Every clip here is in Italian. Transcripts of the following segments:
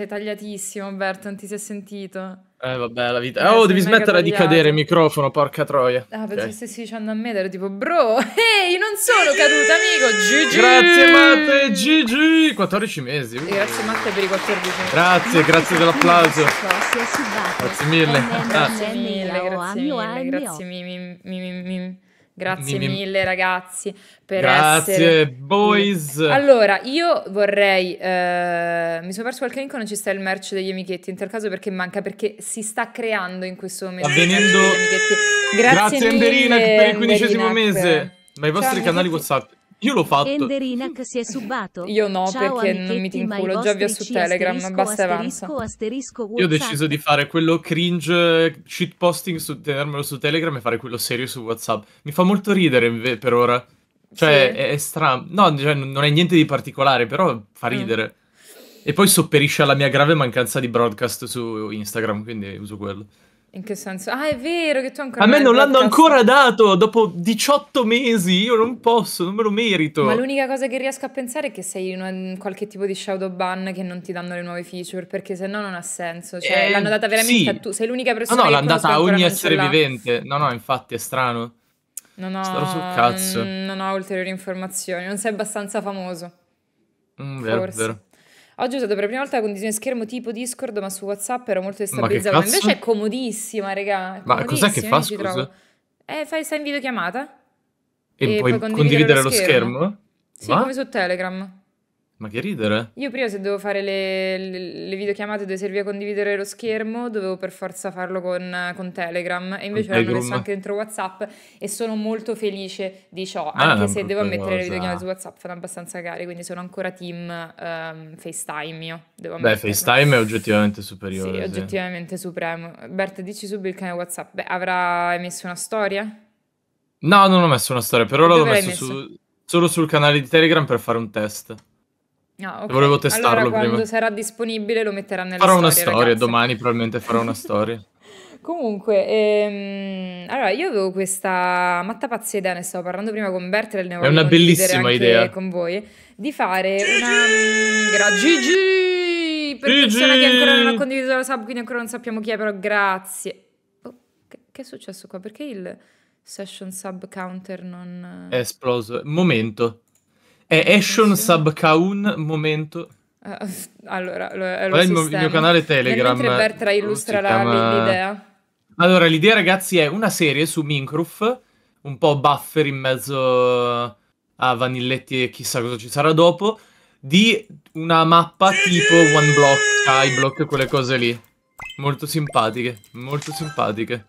sei tagliatissimo, Umberto, non ti sei sentito. Eh, vabbè, la vita. Eh, oh, devi smettere di cadere il microfono, porca troia. Ah, perché okay. stessi dicendo a me, ero tipo, bro, ehi, non sono caduta, amico. GG. Grazie, Matte, GG. 14 mesi. Uh. Grazie, Matte, per i 14 mesi. Grazie, grazie dell'applauso. Grazie mille. Grazie oh, eh, mille, grazie mille, grazie mille. Grazie mi, mi... mille ragazzi per Grazie, essere... boys! Allora, io vorrei... Eh... mi sono perso qualche link, non ci sta il merch degli amichetti, in tal caso perché manca, perché si sta creando in questo momento. Avvenendo... Grazie, Grazie Emberina per il quindicesimo mese. Per... Ma i vostri Ciao, canali amichetti. WhatsApp... Io l'ho fatto. Enderinac si è subato. Io no, Ciao, perché non mi tinculo. Già via su Telegram, basta avanza. Asterisco, asterisco, Io ho deciso di fare quello cringe shitposting su tenermelo su Telegram e fare quello serio su WhatsApp. Mi fa molto ridere per ora. Cioè, sì. è, è strano. No, cioè, non è niente di particolare, però fa mm. ridere. Mm. E poi sopperisce alla mia grave mancanza di broadcast su Instagram, quindi uso quello. In che senso? Ah, è vero che tu ancora... A me non l'hanno ancora dato dopo 18 mesi, io non posso, non me lo merito. Ma l'unica cosa che riesco a pensare è che sei in, qualche tipo di shadow ban che non ti danno le nuove feature, perché se no non ha senso. Cioè, eh, l'hanno data veramente sì. tu, sei l'unica persona no, no, che... No, l'hanno data a ogni essere vivente. No, no, infatti è strano. Non ho, Starò sul cazzo. non ho ulteriori informazioni, non sei abbastanza famoso. Mm, vero, Forse. vero. Oggi ho usato per la prima volta la condivisione schermo tipo Discord, ma su WhatsApp ero molto destabilizzata. ma Invece è comodissima, raga. È ma cos'è che fa, scusa? Eh, fai, stai in videochiamata. E, e puoi, puoi condividere, condividere, lo, lo schermo? schermo? Sì, ma? come su Telegram. Ma che ridere? Io prima se dovevo fare le, le, le, videochiamate dove serviva a condividere lo schermo, dovevo per forza farlo con, con Telegram e invece l'hanno messo anche dentro WhatsApp e sono molto felice di ciò, ah, anche se devo ammettere le videochiamate su WhatsApp fanno abbastanza cari, quindi sono ancora team um, FaceTime io. Devo Beh, FaceTime è oggettivamente superiore. Sì, oggettivamente supremo. Bert, dici subito il canale WhatsApp. Beh, avrà messo una storia? No, non ho messo una storia, per ora l'ho messo, messo? Su, solo sul canale di Telegram per fare un test. Ah, okay. Volevo testarlo allora, quando sarà disponibile lo metterà nella farò storia. Farò una storia, ragazzi. domani probabilmente farò una storia. Comunque, ehm, allora io avevo questa matta pazza idea, ne stavo parlando prima con Bertel, ne È una bellissima idea con voi di fare Gigi! una gra- Gigi per Gigi! persona che ancora non ha condiviso la sub, quindi ancora non sappiamo chi è, però grazie. Oh, che, che è successo qua? Perché il session sub counter non è esploso? Momento. È Ashon Sabkaun, momento. Eh, allora, lo, lo Qual è il mio, il mio, canale Telegram? Mentre Bertra illustra chiama... l'idea. Allora, l'idea, ragazzi, è una serie su Minecraft, un po' buffer in mezzo a Vanilletti e chissà cosa ci sarà dopo, di una mappa tipo One Block, Skyblock, quelle cose lì. Molto simpatiche, molto simpatiche.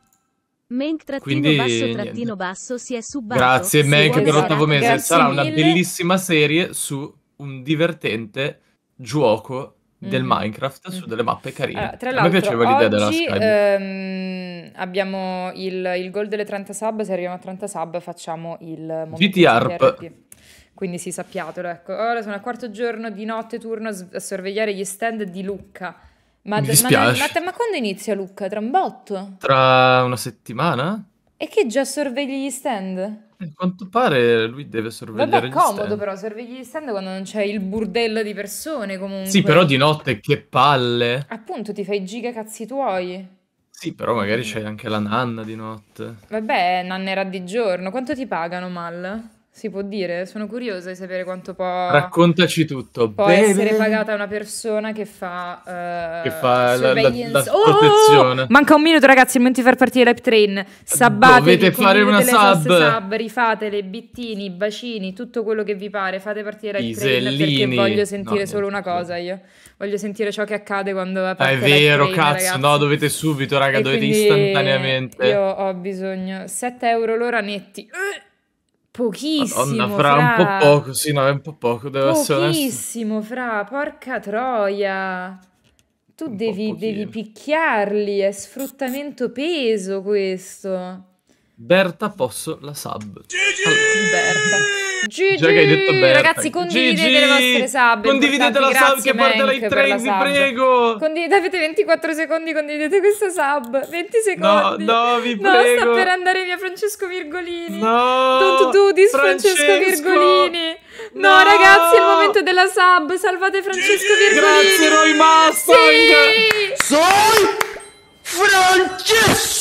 Menk trattino basso trattino basso si è subbato. Grazie Menk per l'ottavo mese. Sarà una bellissima serie su un divertente gioco del mm-hmm. Minecraft su mhm. delle mappe carine. Allora, tra l'altro, A me piaceva l'idea oggi, della Skype. Ehm, abbiamo il, il goal delle 30 sub, se arriviamo a 30 sub facciamo il GTARP. Quindi sì, sappiatelo, ecco. Ora sono al quarto giorno di notte turno a sorvegliare gli stand di Lucca ma, Mi dispiace. Ma, ma, ma, quando inizia Lucca? Tra un botto? Tra una settimana? E che già sorvegli gli stand? A quanto pare lui deve sorvegliare Vabbè, gli comodo però, sorvegli gli stand quando non c'è il burdello di persone comunque. Sì, però di notte che palle. Appunto, ti fai giga cazzi tuoi. Sì, però magari mm. c'è anche la nanna di notte. Vabbè, nanna era di giorno. Quanto ti pagano, Mal? Si può dire? Sono curiosa di sapere quanto può... Raccontaci tutto. Può Bene. essere pagata una persona che fa... Uh, che fa la, la, la oh! Manca un minuto ragazzi, il momento di far partire l'hype train. Sabbatevi, Dovete fare una sub. sub. Rifatele, bittini, bacini, tutto quello che vi pare. Fate partire l'hype train perché voglio sentire no, solo una cosa io. Voglio sentire ciò che accade quando parte ah, È vero, train, cazzo, ragazzi. no, dovete subito, raga, e dovete istantaneamente. Io ho bisogno. 7 euro l'ora netti. Uh! Pochissimo, Madonna, fra, fra, un po' poco, sì, no, è un po' poco, devo Pochissimo, essere fra, porca troia. Tu devi, devi picchiarli, è sfruttamento peso questo. Berta Posso la sub. Gigi! Allora. Berta. che hai detto Berta. Ragazzi, condividete Gigi! le vostre sub. Condividete la sub che porta lei train, vi prego. Condividete, avete 24 secondi, condividete questa sub. 20 secondi. No, no, vi prego. No, sta per andare via Francesco Virgolini. No! Don't do this, Francesco, Francesco Virgolini. No, no, ragazzi, è il momento della sub. Salvate Francesco Gigi! Virgolini. Grazie, Roy Mustang. Sì! Soy Francesco!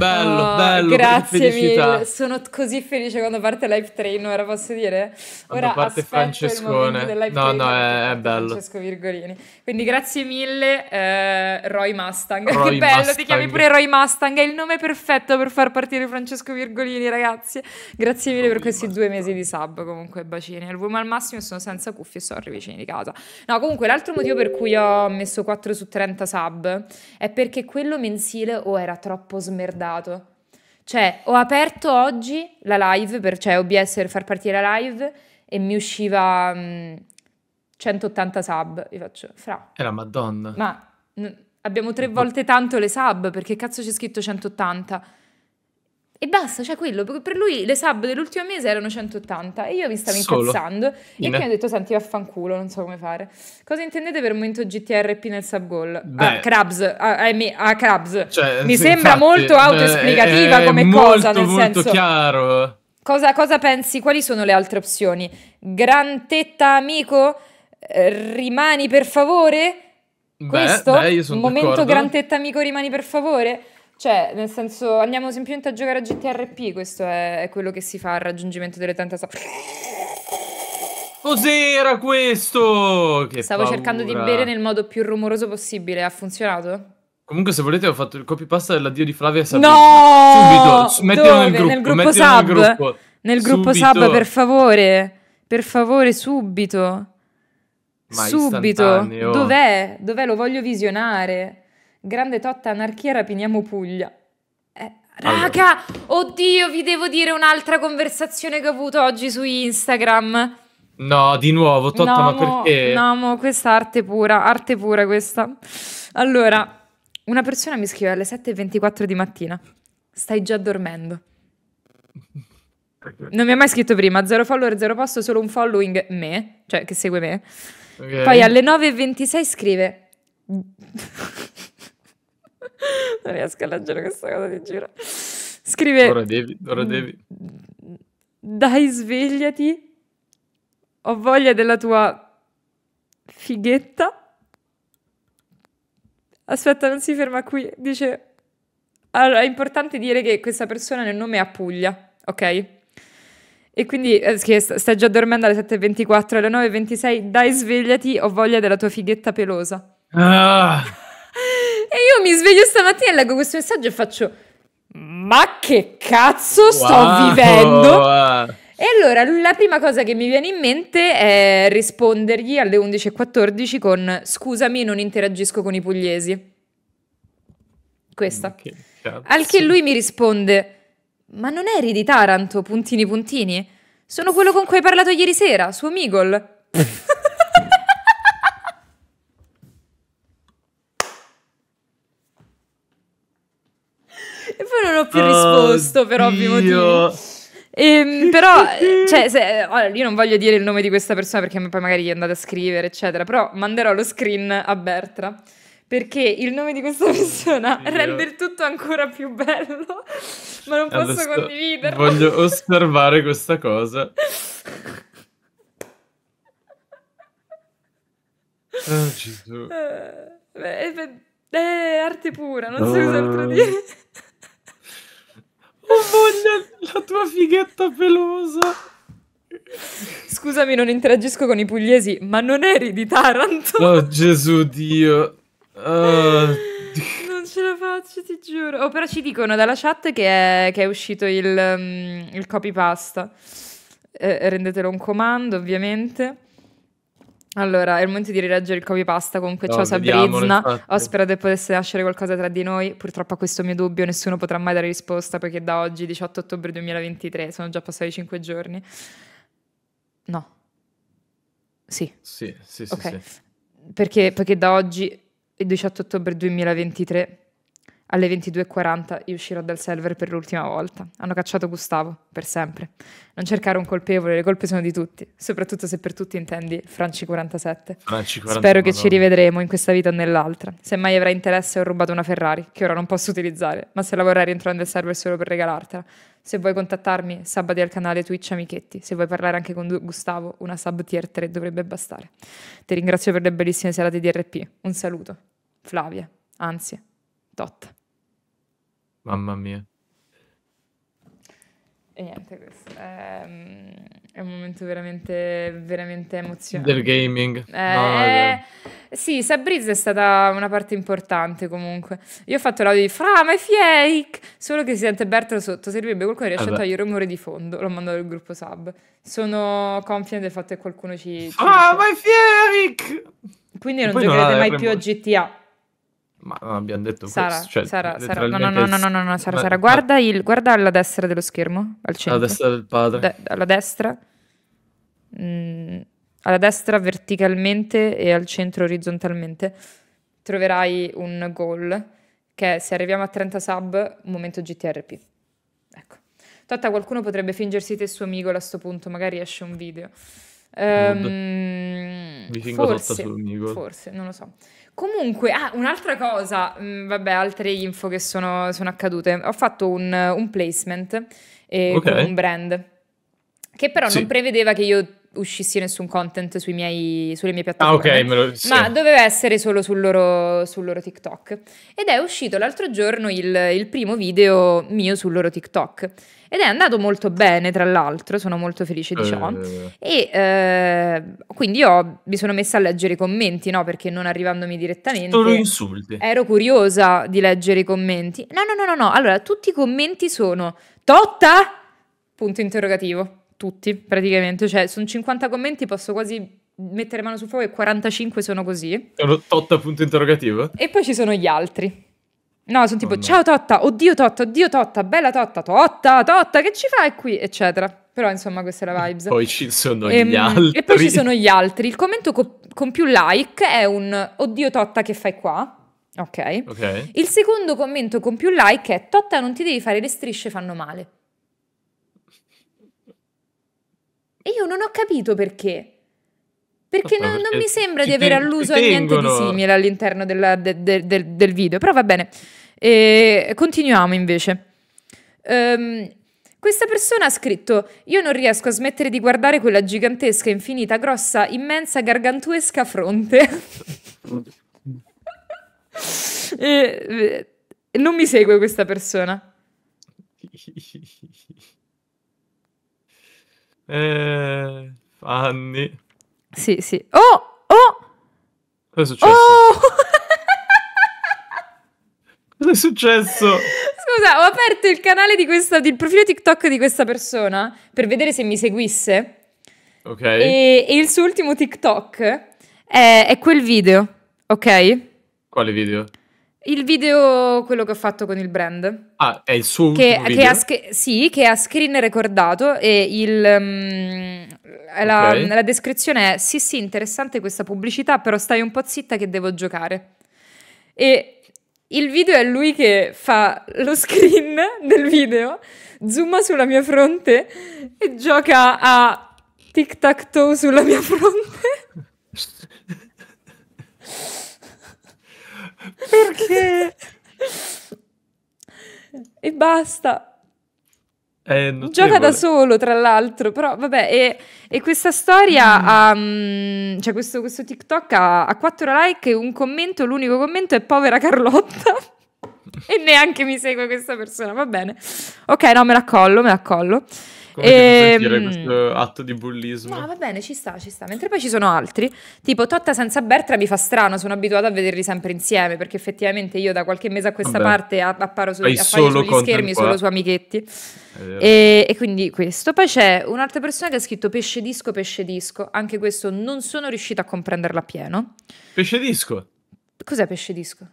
bello, oh, bello. Grazie mille, sono così felice quando parte Live Train, ora posso dire? Quando ora parte Francescone. No, no, è, è, bello. Francesco Virgolini. Quindi grazie mille eh, Roy Mustang. Roy che bello, Mustang. ti chiami pure Roy Mustang, è il nome perfetto per far partire Francesco Virgolini, ragazzi. Grazie mille Roy per questi Mustang. due mesi di sub, comunque bacini. Al volume al massimo sono senza cuffie, e sono vicini di casa. No, comunque l'altro motivo per cui ho messo 4 su 30 sub è perché quello mensile o oh, era troppo smerdato capitato. Cioè, ho aperto oggi la live, per, cioè OBS per far partire la live, e mi usciva mh, mm, 180 sub. Io faccio, fra. Era madonna. Ma n- abbiamo tre volte tanto le sub, perché cazzo c'è scritto 180? E basta, cioè quello, per lui le sub dell'ultimo mese erano 180 e io mi stavo incazzando. E in... poi ho detto, senti, vaffanculo, non so come fare. Cosa intendete per momento GTRP nel sub goal? Ah, beh, ah, Krabs, ah, eh, Krabs. Cioè, mi sì, sembra infatti, molto eh, autoesplicativa è, è come molto, cosa, nel molto senso... chiaro. Cosa, cosa pensi? Quali sono le altre opzioni? Gran tetta amico? Eh, rimani per favore? Beh, Questo? Beh, momento d'accordo. gran tetta amico rimani per favore? Cioè, nel senso, andiamo semplicemente a giocare a GTRP, questo è, è quello che si fa al raggiungimento delle 30 Cos'era questo? Che Stavo paura. cercando di bere nel modo più rumoroso possibile, ha funzionato? Comunque, se volete, ho fatto il copy pasta dell'addio di Flavia Sabrina. No! Subito, mettilo nel gruppo, nel gruppo sub. Nel gruppo, nel gruppo sub, per favore. Per favore, subito. Ma subito. Dov'è? Dov'è? Lo voglio visionare. Grande totta anarchia rapiniamo Puglia. Eh, raga, allora. oddio, vi devo dire un'altra conversazione che ho avuto oggi su Instagram. No, di nuovo, Totta, no, ma mo, perché? No, mo, questa arte pura, arte pura questa. Allora, una persona mi scrive alle 7.24 di mattina. Stai già dormendo. Non mi ha mai scritto prima, zero follower, zero posto, solo un following me, cioè che segue me. Okay. Poi alle 9.26 scrive... non riesco a leggere questa cosa, di giro. Scrive... Ora devi, ora mm, devi. Dai, svegliati. Ho voglia della tua fighetta. Aspetta, non si ferma qui. Dice... Allora, è importante dire che questa persona nel nome è Puglia, ok? E quindi eh, stai già dormendo alle 7.24, alle 9.26, dai svegliati, ho voglia della tua fighetta pelosa. Ah! E io mi sveglio stamattina e leggo questo messaggio e faccio: Ma che cazzo wow. sto vivendo? E allora la prima cosa che mi viene in mente è rispondergli alle 11.14 con scusami, non interagisco con i pugliesi. Questa. Che Al che lui mi risponde, ma non eri di Taranto, puntini puntini? Sono quello con cui hai parlato ieri sera, suo Migol. E poi non ho più oh, risposto oh, per ovvi motivi. Ehm, e, però, eh, cioè, se, allora, eh, io non voglio dire il nome di questa persona perché poi magari gli andate a scrivere, eccetera. Però manderò lo screen a Bertra perché il nome di questa persona Dio. rende il tutto ancora più bello, ma non posso Adesso condividerlo. Voglio osservare questa cosa. Oh, Gesù. Eh, è, eh, eh, arte pura, non oh. si usa altro oh. dire voglia la tua fighetta pelosa. Scusami, non interagisco con i pugliesi, ma non eri di Taranto? Oh Gesù Dio. Uh... Non ce la faccio, ti giuro. Oh, però ci dicono dalla chat che è, che è uscito il, um, il copypasta. Eh, rendetelo un comando, ovviamente. Allora, è il momento di rileggere il copypasta con quella no, cosa brizna. Ho sperato che potesse nascere qualcosa tra di noi. Purtroppo a questo mio dubbio nessuno potrà mai dare risposta perché da oggi, 18 ottobre 2023, sono già passati 5 giorni. No. Sì. Sì, sì, sì. Okay. sì. Perché, perché da oggi, il 18 ottobre 2023, alle 22.40 io uscirò dal server per l'ultima volta. Hanno cacciato Gustavo, per sempre. Non cercare un colpevole, le colpe sono di tutti, soprattutto se per tutti intendi Franci47. Franci Spero che ci rivedremo in questa vita o nell'altra. Se mai avrai interesse ho rubato una Ferrari, che ora non posso utilizzare, ma se la vorrai rientrare nel server solo per regalartela. Se vuoi contattarmi, sabati al canale Twitch Amichetti. Se vuoi parlare anche con Gustavo, una sub tier 3 dovrebbe bastare. Ti ringrazio per le bellissime serate di RP. Un saluto. Flavia, anzi, Tot. Mamma mia. E niente, questo è, ehm, è, un momento veramente, veramente emozionante. Del gaming. Eh, no, eh, sì, Sabriz è stata una parte importante comunque. Io ho fatto l'audio di Fra, ma è fake! Solo che si sente Bertolo sotto, servirebbe qualcuno che eh riesce Vabbè. a togliere il rumore di fondo. L'ho mandato al gruppo sub. Sono confident del fatto che qualcuno ci... ci ah, ma è fake! Quindi non giocherete eh, mai più a GTA. Ma non abbiamo detto Sara, questo. Cioè, Sara, Sara, no, no, no, no, no, no, no Sara, Sara, guarda, il, guarda alla destra dello schermo, al centro. Alla destra del padre. De- alla destra. Mm, alla destra verticalmente e al centro orizzontalmente troverai un goal che è se arriviamo a 30 sub, momento GTRP. Ecco. Totta, qualcuno potrebbe fingersi te suo amico a questo punto, magari esce un video. Um, Mi fingo forse, sotto suo amico. Forse, non lo so. Comunque, ah, un'altra cosa, mm, vabbè, altre info che sono, sono accadute. Ho fatto un, un placement eh, okay. con un brand che però sì. non prevedeva che io uscissi nessun content sui miei, sulle mie piattaforme, ah, okay, lo, sì. ma doveva essere solo sul loro, sul loro, TikTok. Ed è uscito l'altro giorno il, il, primo video mio sul loro TikTok. Ed è andato molto bene, tra l'altro, sono molto felice di eh, ciò. Eh, eh. E eh, quindi ho, mi sono messa a leggere i commenti, no? Perché non arrivandomi direttamente... Solo insulti. Ero curiosa di leggere i commenti. No, no, no, no, no. Allora, tutti i commenti sono... Totta? Punto interrogativo tutti praticamente, cioè sono 50 commenti, posso quasi mettere mano sul fuoco e 45 sono così. Sono Totta punto interrogativo? E poi ci sono gli altri. No, sono tipo, oh no. ciao Totta, oddio Totta, oddio Totta, bella Totta, Totta, Totta, che ci fai qui? Eccetera. Però insomma questa è la vibes. Poi ci sono e, gli altri. Ehm, e poi ci sono gli altri. Il commento co- con più like è un, oddio Totta, che fai qua? Okay. ok. Il secondo commento con più like è, Totta non ti devi fare, le strisce fanno male. E io non ho capito perché. Perché, non, non, mi sembra di aver alluso a niente di simile all'interno della, de, de, de, del video, però va bene. E continuiamo invece. Um, questa persona ha scritto: Io non riesco a smettere di guardare quella gigantesca, infinita, grossa, immensa, gargantuesca fronte. e, non mi segue questa persona. Eh, anni. Sì, sì. Oh! Oh! Cosa è successo? Oh! Cosa è successo? Scusa, ho aperto il canale di questa, il profilo TikTok di questa persona per vedere se mi seguisse. Ok. E, e il suo ultimo TikTok è, è quel video, ok? Quale video? Il video, quello che ho fatto con il brand. Ah, è il suo che, che ha, sì, che ha screen recordato e il, um, la, okay. la, descrizione è sì sì, interessante questa pubblicità, però stai un po' zitta che devo giocare. E il video è lui che fa lo screen del video, zooma sulla mia fronte e gioca a tic tac toe sulla mia fronte. Perché? e basta. Eh, Gioca da solo, tra l'altro, però vabbè, e, e questa storia, mm. ha, mm, cioè questo, questo TikTok ha, ha 4 like e un commento, l'unico commento è povera Carlotta e neanche mi segue questa persona, va bene. Ok, no, me la collo, me la collo. Come e... dire ehm, questo atto di bullismo? No, va bene, ci sta, ci sta. Mentre poi ci sono altri, tipo Totta senza Bertra mi fa strano, sono abituata a vederli sempre insieme, perché effettivamente io da qualche mese a questa Vabbè. parte apparo su, solo sugli schermi qua. solo su amichetti. Eh, e, e, quindi questo. Poi c'è un'altra persona che ha scritto pesce disco, pesce disco. Anche questo non sono riuscita a comprenderla appieno. Pesce disco? Cos'è pesce disco?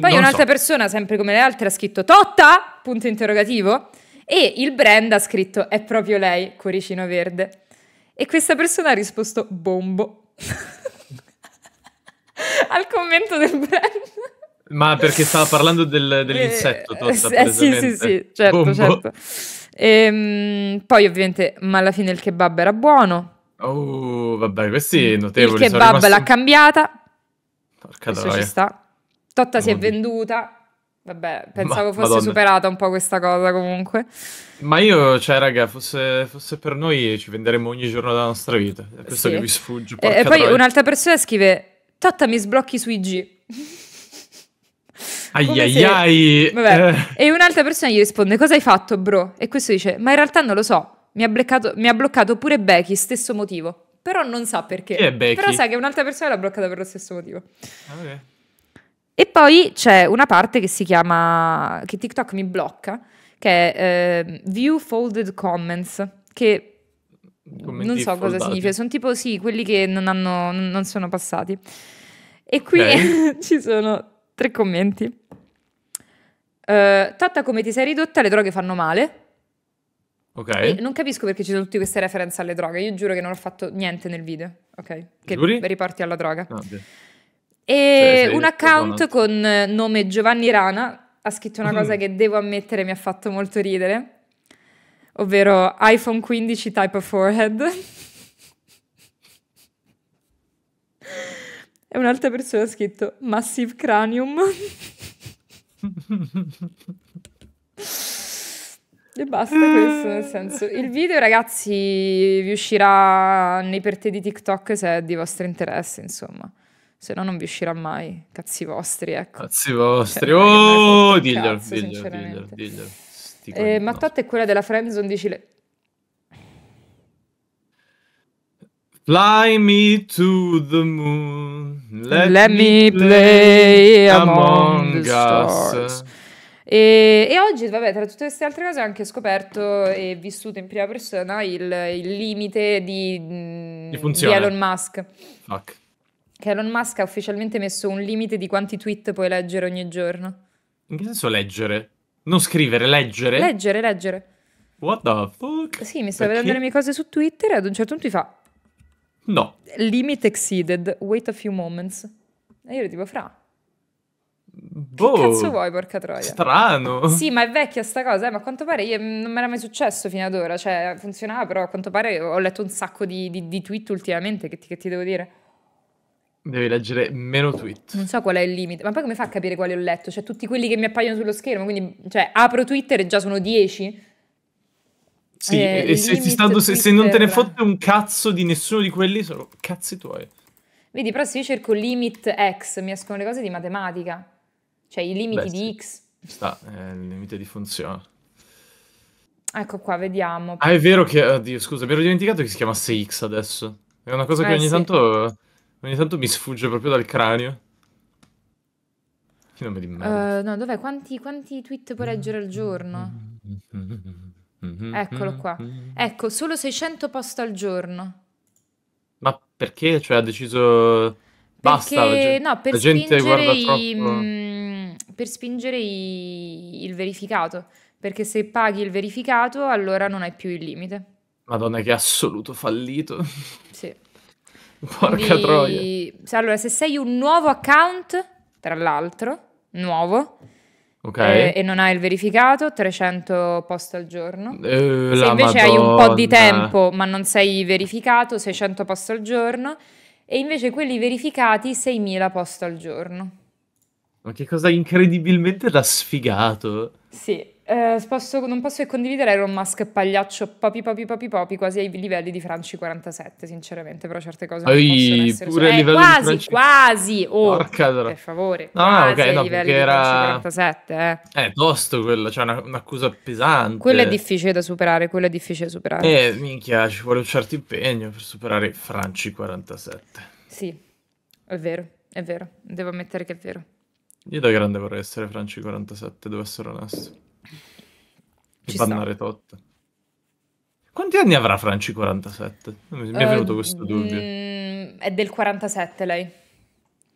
Poi un'altra so. persona, sempre come le altre, ha scritto Totta? Punto interrogativo. E il brand ha scritto è proprio lei, cuoricino verde. E questa persona ha risposto bombo. Al commento del brand. Ma perché stava parlando del, dell'insetto, eh, Totta, eh, Sì, sì, sì, certo, bombo. certo. Ehm, poi ovviamente, ma alla fine il kebab era buono. Oh, vabbè, questo è mm. notevole. Il kebab rimasto... l'ha cambiata, Porca Questo troia. ci sta. Totta si è venduta. Vabbè, pensavo Ma, fosse Madonna. superata un po' questa cosa comunque. Ma io, cioè, raga, fosse, fosse per noi ci venderemmo ogni giorno della nostra vita. È questo sì. che mi sfugge. E, e, poi troia. un'altra persona scrive, Totta mi sblocchi sui G. Ai se... Eh. E un'altra persona gli risponde, cosa hai fatto, bro? E questo dice, ma in realtà non lo so, mi ha, bloccato, mi ha bloccato pure Becky, stesso motivo però non sa perché. Chi è Becky? Però sa che un'altra persona l'ha bloccata per lo stesso motivo. Okay. Ah, e poi c'è una parte che si chiama, che TikTok mi blocca, che è eh, View Folded Comments, che Commenti non so foldati. cosa significa, sono tipo sì, quelli che non, hanno, non sono passati. E qui okay. ci sono tre commenti. Uh, Totta come ti sei ridotta, le droghe fanno male. Okay. E non capisco perché ci sono tutte queste referenze alle droghe. Io giuro che non ho fatto niente nel video, ok? Che Giuri? riporti alla droga. Ah, e cioè, un account con eh, nome Giovanni Rana ha scritto una mm. cosa che devo ammettere mi ha fatto molto ridere, ovvero iPhone 15 type of forehead. e un'altra persona ha scritto Massive Cranium. E basta questo, nel mm. senso. Il video, ragazzi, vi uscirà nei per te di TikTok se è di vostro interesse, insomma. Se no non vi uscirà mai. Cazzi vostri, ecco. Cazzi vostri. Cioè, oh, diglielo, cazzo, diglielo, diglielo, eh, ma Totta è quella della friendzone, dici le... Fly me to the moon, let, let me play, play among, among us. us. E, e, oggi, vabbè, tra tutte queste altre cose ho anche scoperto e vissuto in prima persona il, il limite di, mm, di, Elon Musk. Fuck. Che Elon Musk ha ufficialmente messo un limite di quanti tweet puoi leggere ogni giorno. In che senso leggere? Non scrivere, leggere? Leggere, leggere. What the fuck? Sì, mi stavo vedendo le mie cose su Twitter e ad un certo punto ti fa... No. Limit exceeded, wait a few moments. E io ero tipo, fra, Boh, che cazzo vuoi, porca troia? Strano. Sì, ma è vecchia sta cosa, eh, ma a quanto pare io, mm, non mi era mai successo fino ad ora, cioè funzionava, però a quanto pare ho letto un sacco di, di, di tweet ultimamente, che ti, che ti, devo dire? Devi leggere meno tweet. Non so qual è il limite, ma poi come fa a capire quali ho letto? Cioè tutti quelli che mi appaiono sullo schermo, quindi cioè, apro Twitter e già sono 10? Sì, eh, e se, stanno, se, se non te ne eh. fotte un cazzo di nessuno di quelli, sono cazzi tuoi. Vedi, però se io cerco limit X mi escono le cose di matematica. Cioè i limiti Beh, di X. Sta, è eh, il limite di funzione. Ecco qua, vediamo. Ah, è vero che... Oddio, scusa, mi ero dimenticato che si chiamasse X adesso. È una cosa che eh, ogni, sì. tanto, ogni tanto mi sfugge proprio dal cranio. Che nome di merda. Uh, no, dov'è? Quanti, quanti tweet puoi leggere al giorno? Eccolo qua. Ecco, solo 600 post al giorno. Ma perché? Cioè ha deciso... Basta, la, gente, no, per la gente guarda i... troppo... Mm, per spingere i, il verificato, perché se paghi il verificato allora non hai più il limite. Madonna che assoluto fallito. Sì. Porca Quindi, troia. Se, allora, se sei un nuovo account, tra l'altro, nuovo, Okay. Eh, e non hai il verificato, 300 post al giorno. Eh, se invece Madonna. hai un po' di tempo ma non sei verificato, 600 post al giorno e invece quelli verificati 6.000 post al giorno. Ma che cosa incredibilmente da sfigato. Sì, eh, posso, non posso che condividere Elon Musk pagliaccio popi popi popi papi quasi ai livelli di Franci 47, sinceramente, però certe cose non Ehi, possono essere pure su- eh, quasi, Franci... quasi, oh, Porca per favore, no, no, ok, no, livelli era... Franci 47, eh. È eh, tosto quello, cioè una, un'accusa pesante. Quello è difficile da superare, quello è difficile da superare. Eh, minchia, ci vuole un certo impegno per superare Franci 47. Sì, è vero, è vero, devo ammettere che è vero. Io da grande vorrei essere Franci 47, devo essere onesto. E Ci bannare sta. tot. Quanti anni avrà Franci 47? Mi, mi è eh, venuto questo mm, dubbio. è del 47 lei.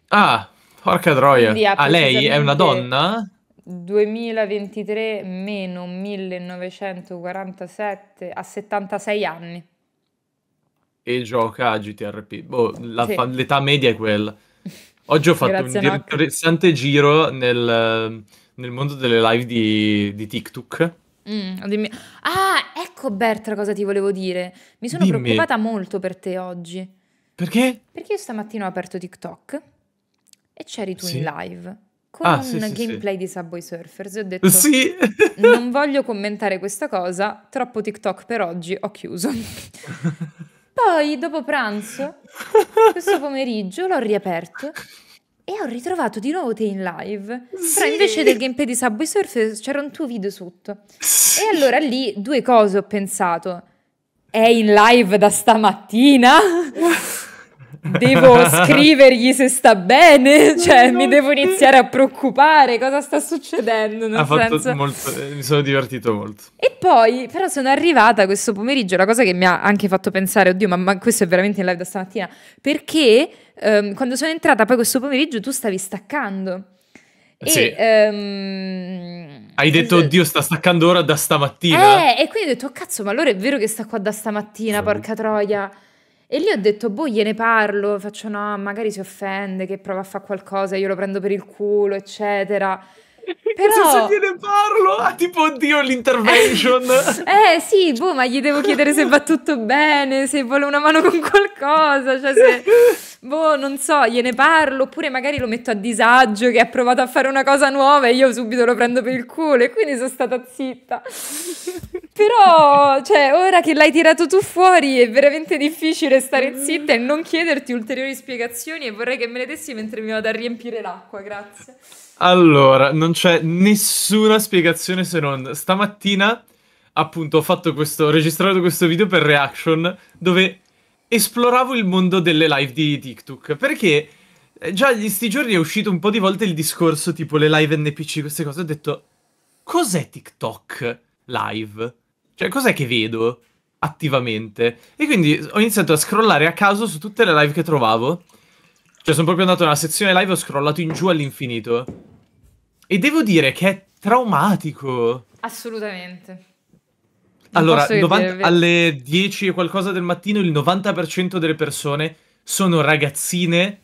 Ah, porca troia. Ah, lei è una donna? 2023 meno 1947 a 76 anni. E gioca a GTRP. Boh, l'età sì. media è quella. Oggi ho fatto Grazie, un interessante giro nel, nel, mondo delle live di, di TikTok. Mm, ah, ecco Bertra cosa ti volevo dire. Mi sono dimmi. preoccupata molto per te oggi. Perché? Perché io stamattina ho aperto TikTok e c'eri tu sì. in live con ah, un sì, sì, gameplay di Subway Surfers e ho detto sì. non voglio commentare questa cosa, troppo TikTok per oggi, ho chiuso. Poi, dopo pranzo, questo pomeriggio l'ho riaperto e ho ritrovato di nuovo te in live. Sì. Però invece del gameplay di Subway Surf c'era un tuo video sotto. E allora lì due cose ho pensato. È in live da stamattina? devo scrivergli se sta bene, cioè mi devo iniziare a preoccupare, cosa sta succedendo? Nel senso... molto, eh, mi sono divertito molto. E poi, però sono arrivata questo pomeriggio, la cosa che mi ha anche fatto pensare, oddio, ma, ma questo è veramente in live da stamattina, perché um, quando sono entrata poi questo pomeriggio tu stavi staccando. Sì. um... Hai detto, oddio, sta staccando ora da stamattina. Eh, e quindi ho detto, oh, cazzo, ma allora è vero che sta qua da stamattina, sì. porca troia. E lì ho detto, boh, gliene parlo, faccio no, magari si offende, che prova a fare qualcosa, io lo prendo per il culo, eccetera. Però... Se ne parlo, ah, tipo, oddio, l'intervention. eh sì, boh, ma gli devo chiedere se va tutto bene, se vuole una mano con qualcosa, cioè se... Boh, non so, gliene parlo, oppure magari lo metto a disagio che ha provato a fare una cosa nuova e io subito lo prendo per il culo e quindi sono stata zitta. Però, cioè, ora che l'hai tirato tu fuori è veramente difficile stare zitta e non chiederti ulteriori spiegazioni e vorrei che me le dessi mentre mi vado a riempire l'acqua, grazie. Allora, non c'è nessuna spiegazione se non stamattina appunto ho fatto questo, ho registrato questo video per reaction dove esploravo il mondo delle live di TikTok perché eh, già gli sti giorni è uscito un po' di volte il discorso tipo le live NPC, queste cose, ho detto cos'è TikTok live? Cioè cos'è che vedo attivamente? E quindi ho iniziato a scrollare a caso su tutte le live che trovavo. Cioè sono proprio andato nella sezione live e ho scrollato in giù all'infinito. E devo dire che è traumatico. Assolutamente. Non allora, 90, alle 10 e qualcosa del mattino il 90% delle persone sono ragazzine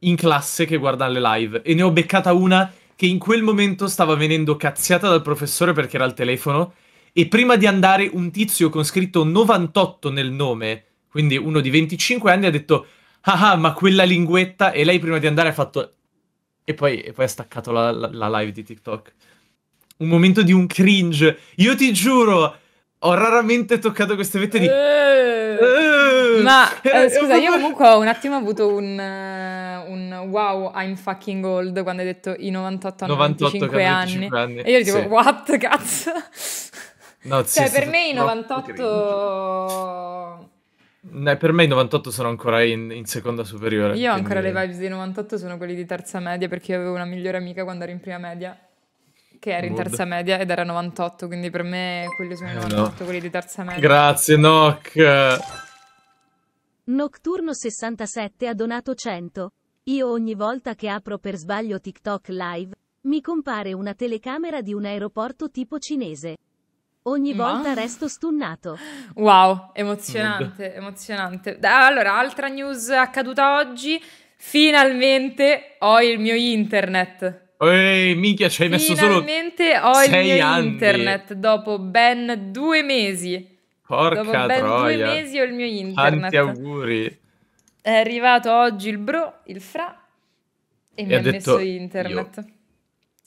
in classe che guardano le live. E ne ho beccata una che in quel momento stava venendo cazziata dal professore perché era al telefono. E prima di andare, un tizio con scritto 98 nel nome, quindi uno di 25 anni, ha detto: ah, ah, ma quella linguetta. E lei prima di andare ha fatto: e poi, e poi ha staccato la, la, la live di TikTok. Un momento di un cringe. Io ti giuro, ho raramente toccato queste vette di... Eh. Eh. ma eh, scusa, io comunque ho un attimo avuto un, eh, un, wow, I'm fucking old quando hai detto i 98 95 anni. anni. E io dico, sì. what, cazzo? No, cioè, sì, cioè, per me i 98... No, per me i 98 sono ancora in, in seconda superiore. Io ho ancora le vibes dei 98 sono quelli di terza media perché io avevo una migliore amica quando ero in prima media che era in terza media ed era 98, quindi per me quelli sono i 98, eh, no. quelli di terza media. Grazie Noc. Nocturno 67 ha donato 100. Io ogni volta che apro per sbaglio TikTok live, mi compare una telecamera di un aeroporto tipo cinese. Ogni Ma? volta resto stunnato. Wow, emozionante, emozionante. Allora, altra news accaduta oggi. Finalmente ho il mio internet. Ehi, minchia, ci hai messo solo Finalmente ho il mio anni. internet dopo ben due mesi. Porca dopo ben troia. due mesi ho il mio internet. Tanti auguri. È arrivato oggi il bro, il fra, e, e mi ha, detto messo internet. Io.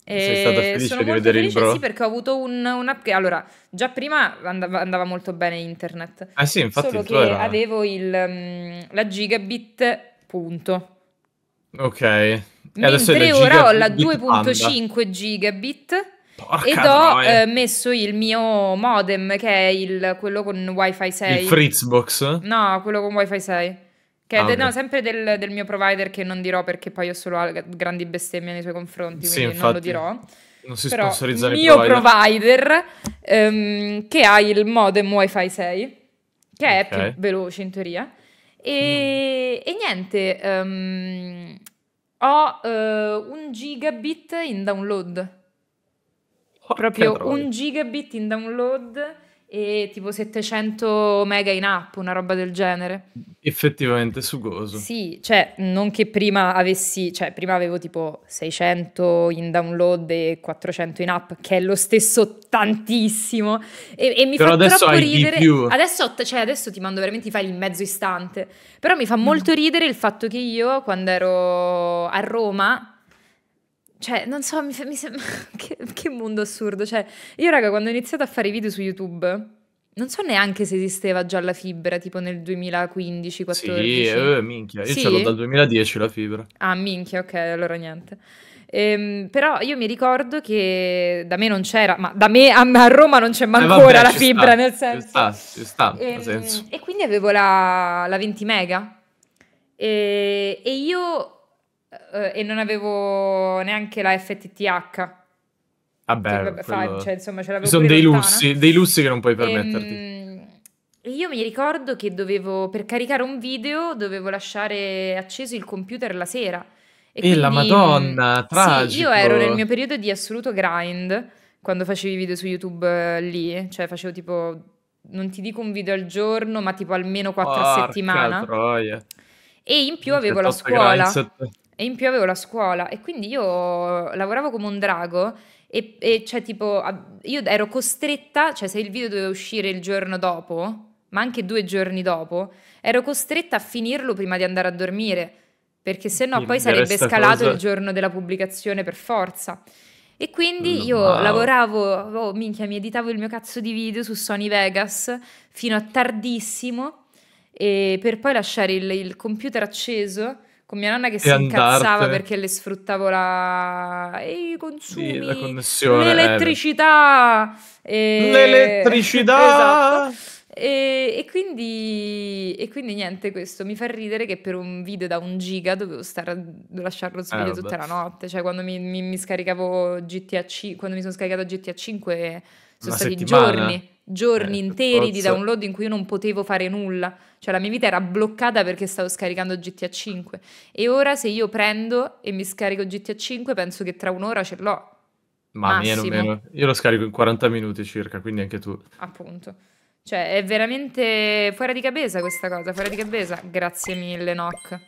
E Sei stata felice sono di vedere felice, il bro? Sì, perché ho avuto un, un upgrade. Allora, già prima andava, andava, molto bene internet. Ah sì, infatti. Solo che era... avevo il, um, la gigabit, punto. Ok. E Mentre ora ho la 2.5 gigabit Porca ed ho eh, messo il mio modem che è il, quello con wifi 6. Il Fritzbox? No, quello con wifi 6. Che ah, è de- no, sempre del, del, mio provider che non dirò perché poi ho solo grandi bestemmie nei suoi confronti, sì, quindi infatti, non lo dirò. Non si Però sponsorizza il mio provider, provider um, che ha il modem WiFi 6, che okay. è più veloce in teoria. E, mm. e niente, um, ho uh, un gigabit in download. Porca proprio un gigabit in download e tipo 700 mega in app, una roba del genere. Effettivamente sugoso. Sì, cioè non che prima avessi, cioè prima avevo tipo 600 in download e 400 in app, che è lo stesso tantissimo e, e mi però fa adesso troppo ridere. Adesso, cioè, adesso ti mando veramente i file in mezzo istante, però mi fa mm. molto mm. ridere il fatto che io quando ero a Roma cioè, non so, mi, mi sembra... che, che, mondo assurdo. Cioè, io raga, quando ho iniziato a fare i video su YouTube, non so neanche se esisteva già la fibra, tipo nel 2015 2014 Sì, eh, eh, minchia, io sì? ce l'ho dal 2010 la fibra. Ah, minchia, ok, allora niente. Ehm, però io mi ricordo che da me non c'era, ma da me a, Roma non c'è eh, manco eh vabbè, la fibra, sta, nel senso. Ci sta, ci sta, ehm, senso. E quindi avevo la, la 20 mega. E, e io eh, e non avevo neanche la FTTH. Ah, vabbè, cioè, vabbè quello... cioè, insomma, ce l'avevo sono dei lussi, dei lussi che non puoi ehm, permetterti. Ehm, io mi ricordo che dovevo, per caricare un video, dovevo lasciare acceso il computer la sera. E, e quindi, la madonna, tragico. Sì, io ero nel mio periodo di assoluto grind, quando facevi video su YouTube eh, lì, cioè facevo tipo, non ti dico un video al giorno, ma tipo almeno quattro a settimana. Troia. E in più avevo la scuola. Grind, e in più avevo la scuola e quindi io lavoravo come un drago e, e cioè tipo io ero costretta, cioè se il video doveva uscire il giorno dopo, ma anche due giorni dopo, ero costretta a finirlo prima di andare a dormire, perché sennò poi sarebbe scalato cosa... il giorno della pubblicazione per forza. E quindi io wow. lavoravo, oh, minchia, mi editavo il mio cazzo di video su Sony Vegas fino a tardissimo per poi lasciare il, il computer acceso con mia nonna che si incazzava perché le sfruttavo la... e i consumi, sì, la connessione, l'elettricità. E... Eh, l'elettricità! esatto. E, e, quindi, e, quindi, niente, questo mi fa ridere che per un video da un giga dovevo stare a lasciarlo sveglio eh, tutta la notte, cioè quando mi, mi, mi scaricavo GTA 5, quando mi sono scaricato GTA 5 sono stati giorni, giorni eh, interi forza. di download in cui io non potevo fare nulla. Cioè la mia vita era bloccata perché stavo scaricando GTA 5. E ora se io prendo e mi scarico GTA 5 penso che tra un'ora ce l'ho. Ma Massimo. meno, meno. Io lo scarico in 40 minuti circa, quindi anche tu. Appunto. Cioè, è veramente fuori di cabeza questa cosa, fuori di cabeza. Grazie mille, Noc.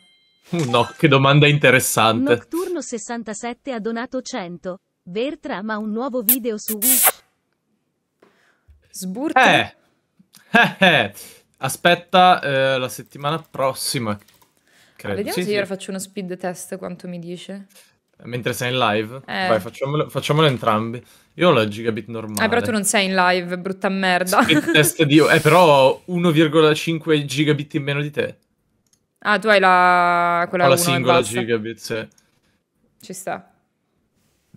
no, che domanda interessante. Nocturno67 ha donato 100. Vertra, ma un nuovo video su Wish. Sburta. Eh. Eh, eh. Aspetta eh, la settimana prossima. Credo. Ah, vediamo sì, se sì. io faccio uno speed test quanto mi dice. Mentre sei in live? Eh. Vai, facciamolo, facciamolo, entrambi. Io ho la gigabit normale. Eh, però tu non sei in live, brutta merda. Speed test di... Eh, però ho 1,5 gigabit in meno di te. Ah, tu hai la... quella ho la singola gigabit, sì. Ci sta.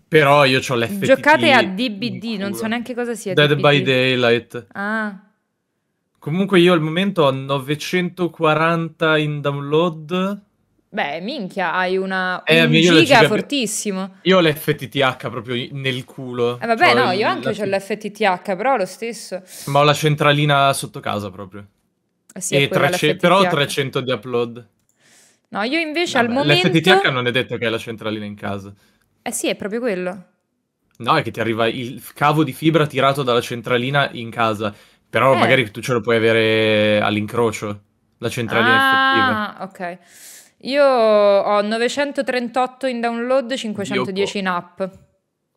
Però io ho l'FTP. Giocate a DBD, non so neanche cosa sia. Dead DBD. by Daylight. Ah. Comunque io al momento ho 940 in download. Beh, minchia, hai una eh, un giga, giga fortissimo. Io ho l'FTTH proprio nel culo. Eh, vabbè, cioè, no, io anche ho l'FTTH, però lo stesso. Ma ho la centralina sotto casa proprio. Eh sì, e 300, però ho 300 di upload. No, io invece vabbè, al momento... L'FTTH non è detto che è la centralina in casa. Eh sì, è proprio quello. No, è che ti arriva il cavo di fibra tirato dalla centralina in casa, però eh. magari tu ce lo puoi avere all'incrocio, la centralina ah, effettiva. ok. Io ho 938 in download, 510 Io... in app.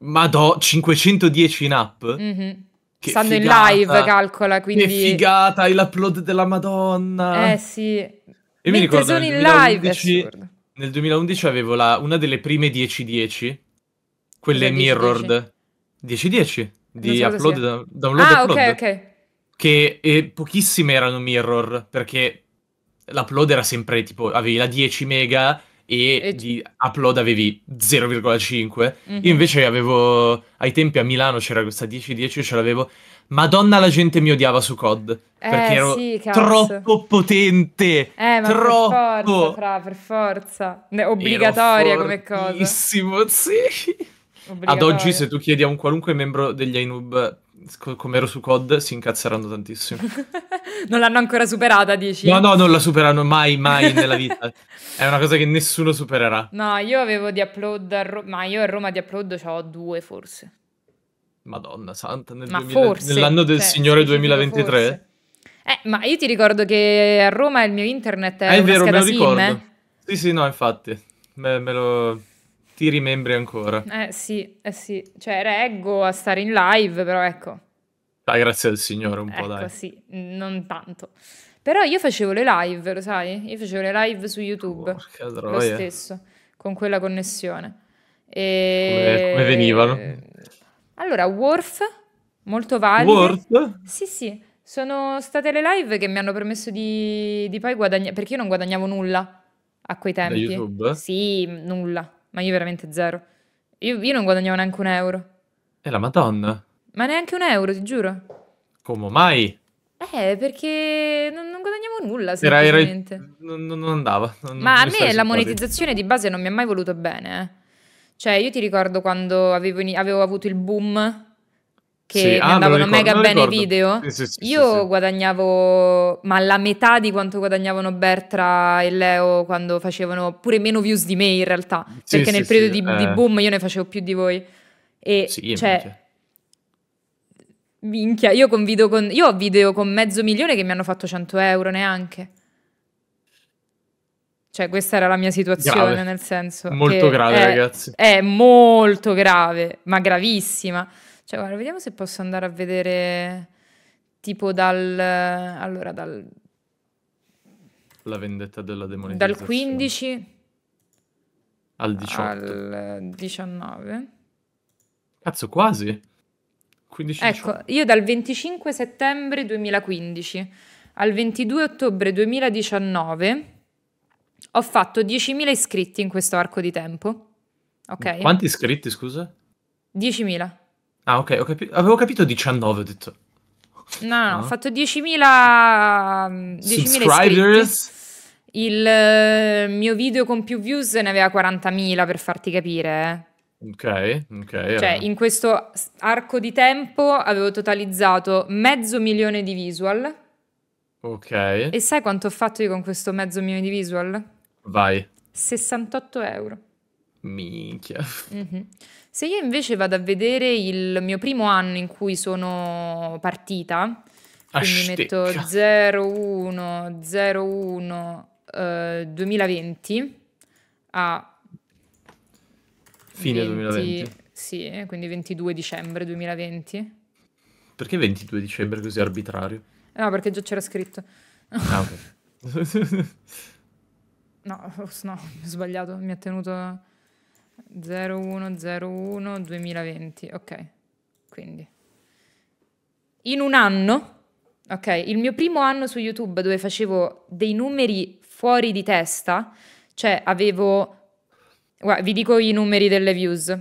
Ma do 510 in app? Mm-hmm. Che Stanno figata. in live, calcola, quindi... Che figata, è l'upload della madonna! Eh sì. E mi ricordo sono in 2011, live, nel 2011 avevo la, una delle prime 10-10 quelle Cos'è mirrored 10-10 di upload, da, download ah, upload. ok, ok. Che eh, pochissime erano mirror perché l'upload era sempre tipo avevi la 10 mega e, e... di upload avevi 0,5. Mm-hmm. Io invece avevo ai tempi a Milano c'era questa 10-10, io ce l'avevo. Madonna, la gente mi odiava su COD eh, perché ero sì, troppo potente. Eh, ma troppo. per forza, fra, per forza. Obbligatoria come cosa. Sì. Ad oggi, se tu chiedi a un qualunque membro degli Ainub come ero su COD, si incazzeranno tantissimo. non l'hanno ancora superata, dici? No, no, non la superano mai, mai nella vita. È una cosa che nessuno supererà. No, io avevo di upload, Ro- ma io a Roma di upload ho due forse. Madonna santa, nel 2000, forse, nell'anno del cioè, Signore 2023. Eh, ma io ti ricordo che a Roma il mio internet è, eh, è vero, me lo eh. ricordo. Eh? Sì, sì, no, infatti. Me, me lo ti rimembri ancora. Eh sì, eh sì, cioè reggo a stare in live, però ecco. Dai, grazie al Signore un ecco, po', dai. sì, non tanto. Però io facevo le live, lo sai? Io facevo le live su YouTube, Porca lo stesso, con quella connessione. E... Come, come venivano? Allora, Worf, molto valido. Worth? Sì, sì. Sono state le live che mi hanno permesso di, di poi guadagnare, perché io non guadagnavo nulla a quei tempi. Da YouTube? Sì, nulla ma io veramente zero. Io, io non guadagnavo neanche un euro. E la Madonna? Ma neanche un euro, ti giuro. Come mai? Eh, perché non, non guadagnavo nulla, Era, era non, non andava. Non, ma a me la monetizzazione di base non mi ha mai voluto bene. Eh. Cioè, io ti ricordo quando avevo, avevo avuto il boom che sì, ah, andavano ricordo, mega bene i video. Sì, sì, Io guadagnavo ma la metà di quanto guadagnavano Bertra e Leo quando facevano pure meno views di me in realtà, sì, perché nel periodo di, eh. di, boom io ne facevo più di voi. E cioè minchia. minchia, io con video con io ho video con mezzo milione che mi hanno fatto 100 euro neanche. Cioè, questa era la mia situazione, grave. nel senso. Molto grave, è, ragazzi. È molto grave, ma gravissima. Cioè, guarda, vediamo se posso andare a vedere tipo dal... Allora, dal... La vendetta della demonizzazione. Dal 15 al 18. Al 19. Cazzo, quasi. 15 ecco, io dal 25 settembre 2015 al 22 ottobre 2019 ho fatto 10.000 iscritti in questo arco di tempo. Ok. Quanti iscritti, scusa? 10.000. Ah, ok, capi avevo capito 19, ho detto. No, no, ho fatto 10.000 10 mm, subscribers. Il eh, mio video con più views ne aveva 40.000 per farti capire. Eh. Ok, ok. Eh. Cioè, eh. in questo arco di tempo avevo totalizzato mezzo milione di visual. Ok. E sai quanto ho fatto io con questo mezzo milione di visual? Vai. 68 euro. Minchia. Mm-hmm. Se io invece vado a vedere il mio primo anno in cui sono partita, quindi metto 01 01 eh, 2020 a fine 20, 2020. Sì, quindi 22 dicembre 2020. Perché 22 dicembre così arbitrario? No, perché già c'era scritto. Ah, ok. no, no, ho sbagliato, mi ha tenuto 0101 2020, ok, quindi in un anno, ok, il mio primo anno su YouTube dove facevo dei numeri fuori di testa, cioè avevo, guarda, vi dico i numeri delle views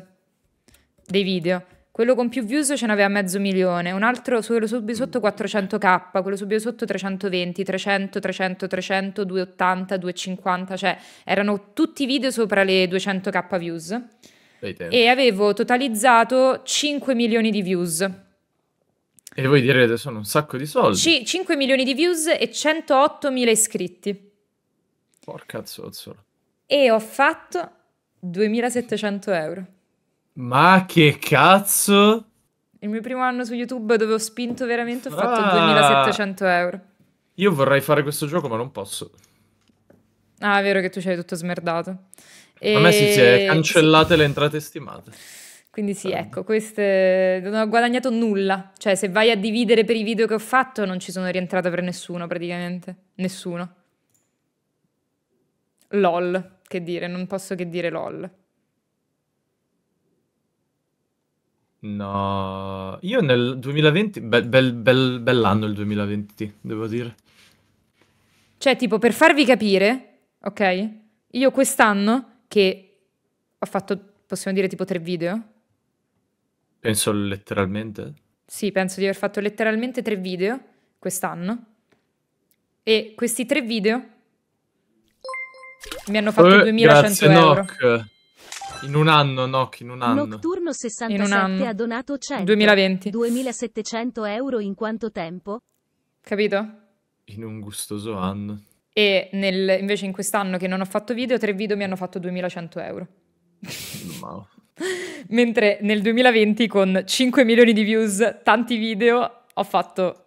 dei video, quello con più views ce n'aveva mezzo milione, un altro quello subito sotto 400k, mm. quello subito sotto 320, 300, 300, 300, 280, 250, cioè erano tutti video sopra le 200k views. E avevo totalizzato 5 milioni di views. E voi direte sono un sacco di soldi. C- 5 milioni di views e 108 mila iscritti. Porca zozzola. E ho fatto 2700 euro. Ma che cazzo? Il mio primo anno su YouTube dove ho spinto veramente ho fatto ah, 2700 euro. Io vorrei fare questo gioco ma non posso. Ah, è vero che tu ci hai tutto smerdato. E... A me si, si è cancellate sì. le entrate stimate. Quindi sì, ah. ecco, queste non ho guadagnato nulla. Cioè, se vai a dividere per i video che ho fatto, non ci sono rientrata per nessuno, praticamente. Nessuno. LOL, che dire, non posso che dire LOL. No, io nel 2020, bel, bel, bel, bell'anno il 2020, devo dire. Cioè, tipo, per farvi capire, ok, io quest'anno che ho fatto, possiamo dire, tipo tre video. Penso letteralmente. Sì, penso di aver fatto letteralmente tre video quest'anno. E questi tre video mi hanno fatto eh, 2100 grazie, euro. Noc. In un anno, no, in un anno. Nocturno 67 in un anno. ha donato 100. 2020. 2700 euro in quanto tempo? Capito? In un gustoso anno. E nel, invece in quest'anno che non ho fatto video, tre video mi hanno fatto 2100 euro. Wow. Mentre nel 2020 con 5 milioni di views, tanti video, ho fatto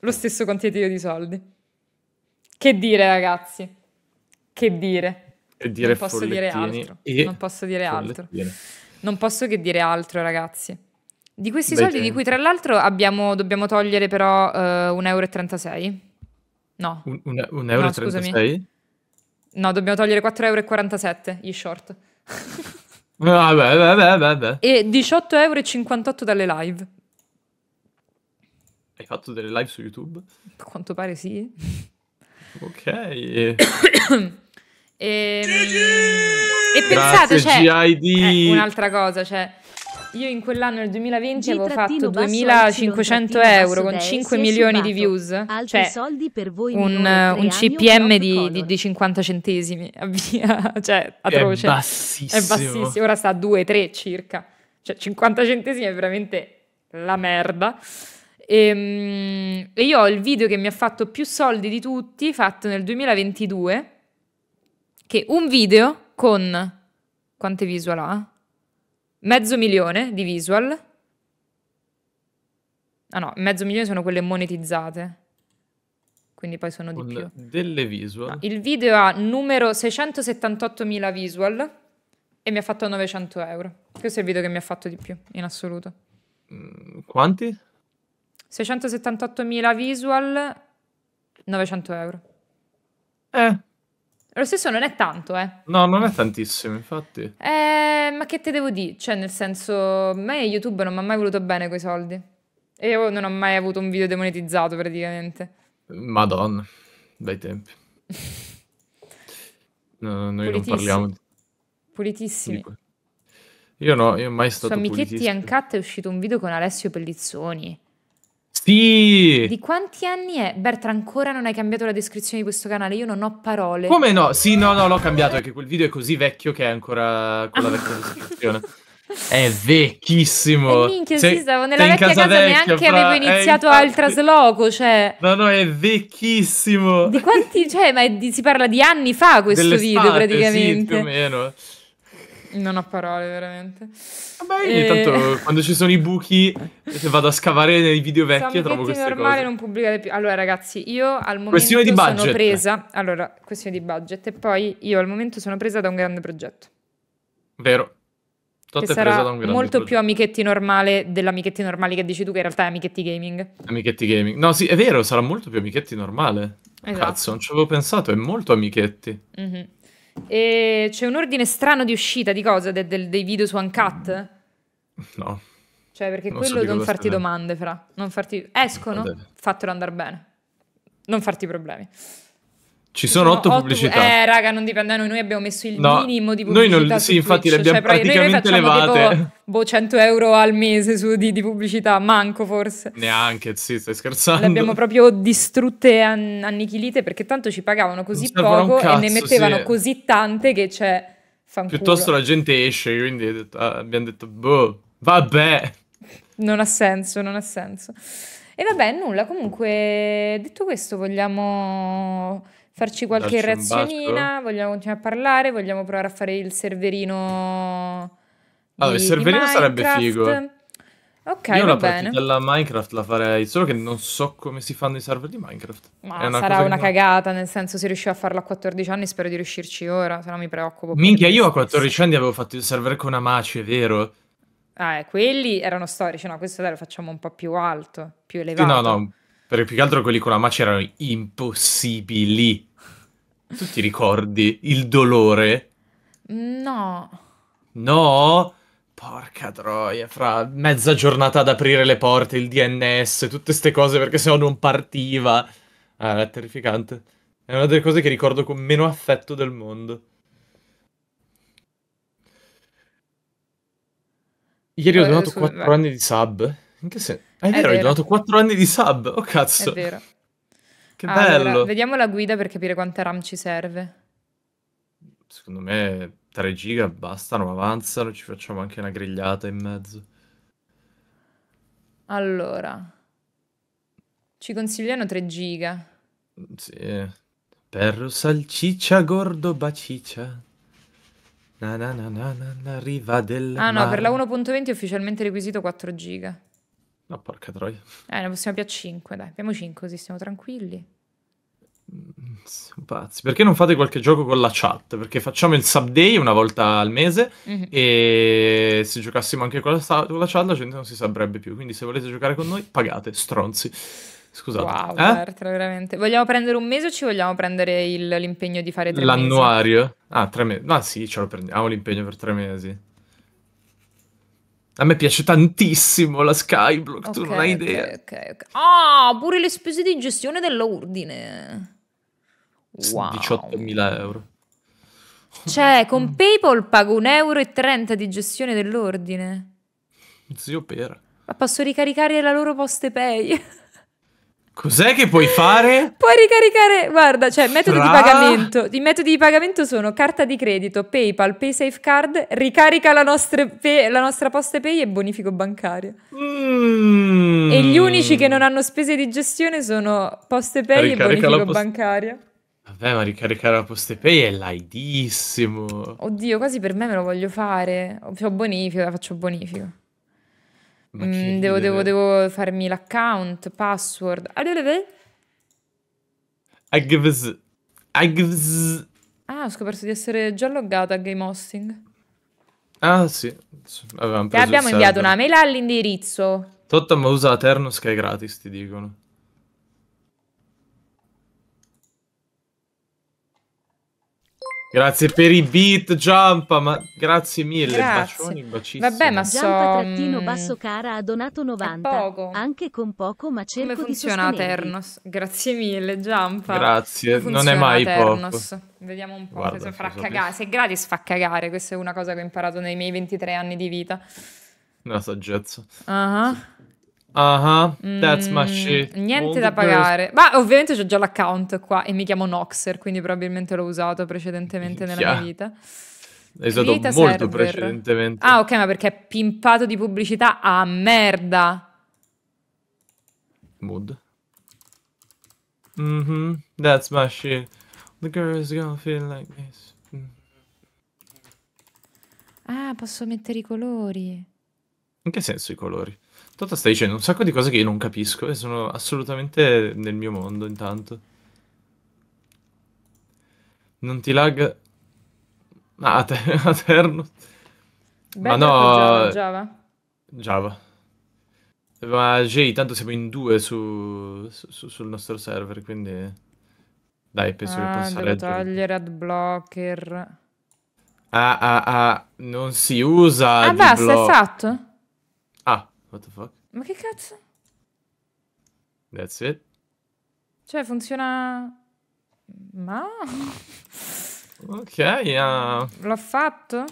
lo stesso quantitativo di soldi. Che dire ragazzi, che dire per dire non posso dire altro. Non posso dire altro. Non posso che dire altro, ragazzi. Di questi Beh, soldi, gente. di cui tra l'altro abbiamo, dobbiamo togliere però uh, eh, 1,36 euro. No. 1,36 euro? No, scusami. No, dobbiamo togliere 4,47 euro gli short. vabbè, vabbè, vabbè. E 18,58 euro dalle live. Hai fatto delle live su YouTube? A quanto pare sì. Ok. E, ehm, e pensate, Grazie, cioè, eh, un'altra cosa, cioè, io in quell'anno, nel 2020, avevo fatto 2500 euro con 5 milioni di views, Altri cioè un, eh, un CPM di, di, di, 50 centesimi, via, cioè atroce. È bassissimo. È bassissimo. ora sta a 2-3 circa, cioè 50 centesimi è veramente la merda. E, ehm, e io ho il video che mi ha fatto più soldi di tutti, fatto nel 2022 che un video con quante visual ha? Mezzo milione di visual. Ah no, mezzo milione sono quelle monetizzate. Quindi poi sono di più. Delle visual. No, ah, il video ha numero 678.000 visual e mi ha fatto 900 euro. Questo è il video che mi ha fatto di più in assoluto. Mm, quanti? 678.000 visual, 900 euro. Eh, lo stesso non è tanto, eh. No, non è tantissimo, infatti. Eh, ma che te devo dire? Cioè, nel senso, a me YouTube non mi ha mai voluto bene quei soldi. E io non ho mai avuto un video demonetizzato, praticamente. Madonna, dai tempi. no, noi non parliamo di... Pulitissimi. Io no, io mai stato Su Amichetti pulitissimo. Su Amichetti Uncut è uscito un video con Alessio Pellizzoni. Sì! Di quanti anni è? Bertra, ancora non hai cambiato la descrizione di questo canale, io non ho parole. Come no? Sì, no, no, l'ho cambiato, perché quel video è così vecchio che è ancora con la vecchia descrizione. È vecchissimo. E eh, minchia, Se, sì, stavo nella vecchia casa, casa vecchia, neanche avevo eh, iniziato infatti... al trasloco, cioè... No, no, è vecchissimo. Di quanti, cioè, ma di, si parla di anni fa questo video eh, praticamente. Sì, più o meno. Non ho parole, veramente. Vabbè, ah, e... intanto quando ci sono i buchi, se vado a scavare nei video vecchi, Sam trovo queste normale cose. non pubblicate più. Allora, ragazzi, io al momento questione di sono presa. Allora, questione di budget. E poi io al momento sono presa da un grande progetto. Vero. Tot che sarà molto progetto. più amichetti normale dell'amichetti normale che dici tu, che in realtà è amichetti gaming. Amichetti gaming. No, sì, è vero, sarà molto più amichetti normale. Esatto. Cazzo, non ci avevo pensato, è molto amichetti. mm e c'è un ordine strano di uscita di cosa? De, de, dei video su Uncut? No. Cioè, perché non quello so non farti domande, fra. Non farti... Escono, fatelo andare bene. Non farti problemi. Ci sono otto pubblicità. Eh, raga, non dipende da noi. Noi abbiamo messo il no, minimo di pubblicità. Noi non, sì, infatti Twitch, le abbiamo cioè, praticamente noi levate. Tipo, boh, 100 euro al mese su, di, di, pubblicità, manco forse. Neanche, sì, stai scherzando. Le abbiamo proprio distrutte e an annichilite perché tanto ci pagavano così poco cazzo, e ne mettevano sì. così tante che c'è. Cioè, Piuttosto la gente esce, quindi detto, ah, abbiamo detto, boh, vabbè. Non ha senso, non ha senso. E vabbè, nulla. Comunque, detto questo, vogliamo farci qualche reazionina, vogliamo continuare a parlare, vogliamo provare a fare il serverino. Ah, di, allora, il serverino sarebbe figo. Ok, Io va bene. Io la Minecraft la farei, solo che non so come si fanno i server di Minecraft. Ma una sarà una cagata, non... nel senso se riuscivo a farlo a 14 anni spero di riuscirci ora, se no mi preoccupo. Minchia, io a 14 anni avevo fatto il server con Amaci, è vero? Ah, eh, quelli erano storici, no, questo dai lo facciamo un po' più alto, più elevato. Sì, no, no, perché più che altro quelli con Amaci erano impossibili. Tu ti ricordi il dolore? No. No? Porca troia, fra mezza giornata ad aprire le porte, il DNS, tutte ste cose perché sennò non partiva. Ah, è terrificante. È una delle cose che ricordo con meno affetto del mondo. Ieri ho eh, donato 4 anni di sub. In che senso? È vero, è vero. hai donato 4 anni di sub. Oh cazzo. È vero. Che ah, allora, bello! vediamo la guida per capire quanta RAM ci serve. Secondo me 3 giga bastano, avanzano, ci facciamo anche una grigliata in mezzo. Allora, ci consigliano 3 giga. Sì. Per salciccia gordo baciccia. Na na na na na, riva della Ah no, mare. per la 1.20 è ufficialmente requisito 4 giga. No, porca troia. Eh, ne possiamo più a 5, dai. Abbiamo 5 così siamo tranquilli. Mm, siamo pazzi. Perché non fate qualche gioco con la chat? Perché facciamo il sub day una volta al mese mm-hmm. e se giocassimo anche con la, con la, chat la gente non si saprebbe più. Quindi se volete giocare con noi pagate, stronzi. Scusate. Wow, eh? Bertra, veramente. Vogliamo prendere un mese o ci vogliamo prendere il, l'impegno di fare tre L'annuario? mesi? L'annuario? Ah, tre mesi. Ma ah, sì, ce lo prendiamo l'impegno per tre mesi. A me piace tantissimo la Skyblock, okay, tu non hai okay, idea. Okay, ah, pure le spese di gestione dell'ordine. Wow. 18.000 euro. Cioè, con PayPal pago 1,30 euro di gestione dell'ordine. Zio Pera. Ma posso ricaricare la loro poste pay. Cos'è che puoi fare? Puoi ricaricare, guarda, cioè metodi Fra... di pagamento. I metodi di pagamento sono carta di credito, PayPal, PaySafe Card, ricarica la, pe... la nostra posta pay e bonifico bancario. Mm. E gli unici che non hanno spese di gestione sono poste pay ricarica e bonifico post... bancario. Vabbè, ma ricaricare la poste pay è laidissimo. Oddio, quasi per me me lo voglio fare. Ho bonifico, la faccio bonifico. Mm, devo, devo, devo farmi l'account, password. Agvz. Agvz. Ah, ho scoperto di essere già loggato a Game Hosting. Ah, sì. Avevamo Ti abbiamo inviato una mail all'indirizzo. Totta, ma usa Ternos che è gratis, ti dicono. Grazie per i beat, Giampa, ma grazie mille, grazie. bacioni, bacissimi. Vabbè, ma so... Giampa mm, trattino basso cara ha donato 90, poco. anche con poco, ma cerco Come funziona Eternos? Grazie mille, Giampa. Grazie, non è mai Ternos? poco. Vediamo un po' Guarda, se farà cagare, se è gratis fa cagare, questa è una cosa che ho imparato nei miei 23 anni di vita. Una saggezza. Ah. Uh -huh. sì. Ah, uh-huh, that's my mm, shit. Mm, niente oh, da pagare. Ma ovviamente ho già l'account qua e mi chiamo Noxer, quindi probabilmente l'ho usato precedentemente nella yeah. mia vita. È stato Create molto server. precedentemente. Ah, ok, ma perché è pimpato di pubblicità a ah, merda. Mood. Mm-hmm, that's my shit. The girl is gonna feel like this. Ah, posso mettere i colori. In che senso i colori? Toto stai dicendo un sacco di cose che io non capisco e sono assolutamente nel mio mondo intanto. Non ti lag... Ah, a, te a terno. Ma no... Java. Java. Ma Jay, tanto siamo in due su, su, sul nostro server, quindi... Dai, penso ah, che possa devo togliere ad blocker. Ah, ah, ah, non si usa Ah, basta, block. esatto. What the fuck? Ma che cazzo? That's it? Cioè, funziona... Ma... ok, uh... Ah. L'ho fatto?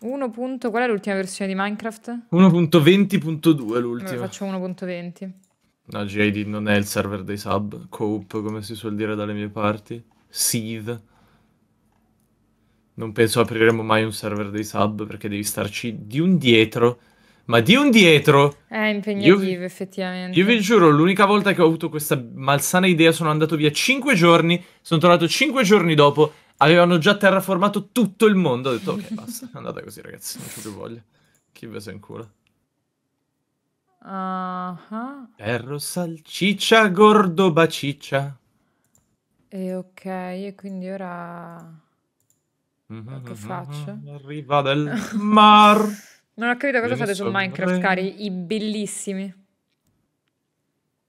1. Qual è l'ultima versione di Minecraft? 1.20.2 è l'ultima. Faccio 1.20. No, JD non è il server dei sub. Coop, come si suol dire dalle mie parti. Seethe. Non penso apriremo mai un server dei sub perché devi starci di un dietro. Ma di un dietro! È impegnativo, io, effettivamente. Io vi giuro, l'unica volta che ho avuto questa malsana idea sono andato via 5 giorni, sono tornato 5 giorni dopo, avevano già terraformato tutto il mondo. Ho detto, ok, basta, è andata così ragazzi, non c'ho più voglia. Chi ve se in culo? Uh-huh. Perro salciccia, gordo baciccia. E ok, e quindi ora... Mm-hmm, eh, che mm-hmm, faccio? Mm-hmm. Arriva del mar. non ho capito cosa fate su Minecraft, cari. I bellissimi.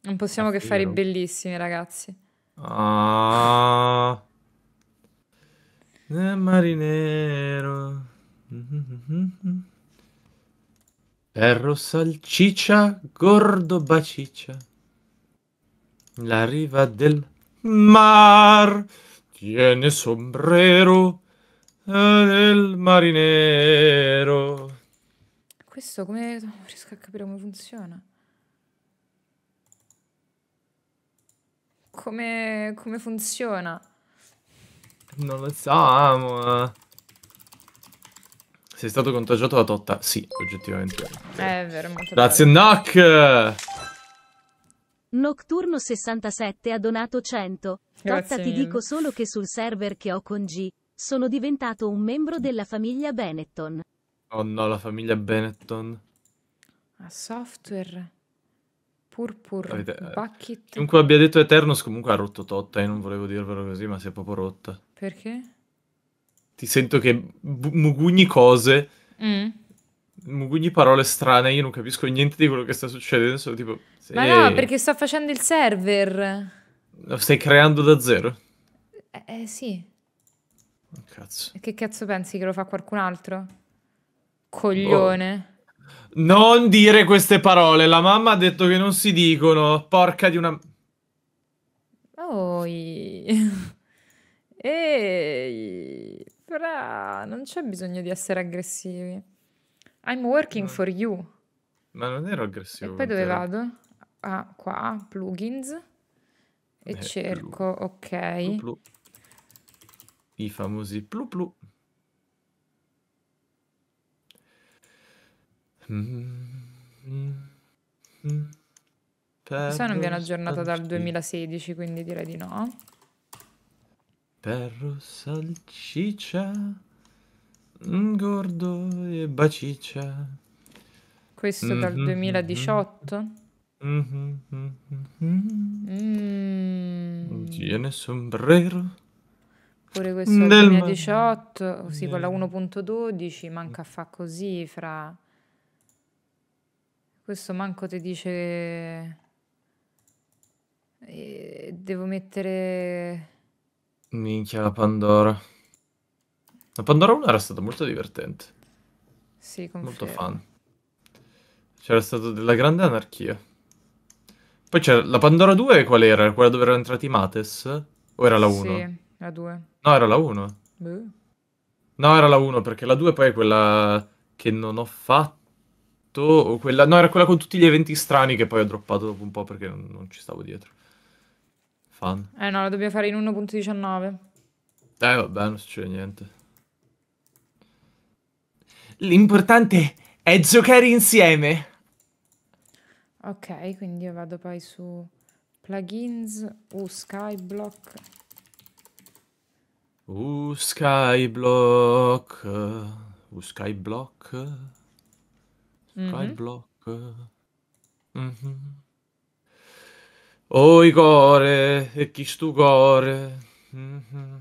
Non possiamo è che fare i bellissimi, ragazzi. Ah. marinero. mm salciccia, gordo baciccia. La riva del mar. Tiene sombrero del marinero. Questo come non riesco a capire come funziona? Come, come funziona? Non lo so, amo. Eh. Sei stato contagiato da Totta? Sì, oggettivamente. Eh, è vero, molto Grazie, Knock! Nocturno67 ha donato 100. Grazie Totta, ti dico solo che sul server che ho con G sono diventato un membro della famiglia Benetton. Oh no, la famiglia Benetton. A software. Purpur. Avete- eh, Bucket. Chiunque abbia detto Eternos comunque ha rotto Totta, io eh, non volevo dirvelo così, ma si è proprio rotta. Perché? Ti sento che mugugni cose, Mm. mugugni parole strane, io non capisco niente di quello che sta succedendo, sono tipo... sì, Ma no, perché sto facendo il server. Lo stai creando da zero? Eh, eh, sì. Cazzo. E che cazzo pensi che lo fa qualcun altro? Coglione. Oh. Non dire queste parole, la mamma ha detto che non si dicono. Porca di una... Oi. Ehi. Fra, non c'è bisogno di essere aggressivi. I'm working for you. Ma non ero aggressivo. E poi dove era. vado? Ah, qua, plugins. E eh, cerco, blu. ok. Blu, blu i famosi plu plu. Questa non viene aggiornata dal 2016, quindi direi di no. Perro salsiccia, gordo e baciccia. Questo mm-hmm, mm-hmm, mm-hmm, mm -hmm. dal 2018? Mm -hmm. mm. Tiene sombrero. Pure questo del 2018, sì, con la 1.12, manca fa così fra... Questo manco ti dice E eh, devo mettere... Minchia, la Pandora. La Pandora 1 era stata molto divertente. Sì, confermo. Molto fan. C'era stata della grande anarchia. Poi c'era la Pandora 2, qual era? Quella dove erano entrati Mates? O era la 1? Sì, la 2. No, era la 1. Boh. No, era la 1 perché la 2 poi è quella che non ho fatto. O quella... No, era quella con tutti gli eventi strani che poi ho droppato dopo un po' perché non, non ci stavo dietro. Fan. Eh no, la dobbiamo fare in 1.19. Eh vabbè, non succede niente. L'importante è giocare insieme. Ok, quindi io vado poi su plugins, u uh, skyblock Uh, Skyblock. Uh, Skyblock. Skyblock. Mm-hmm. Oh, mm-hmm. i core. E chi stu core. Mm-hmm.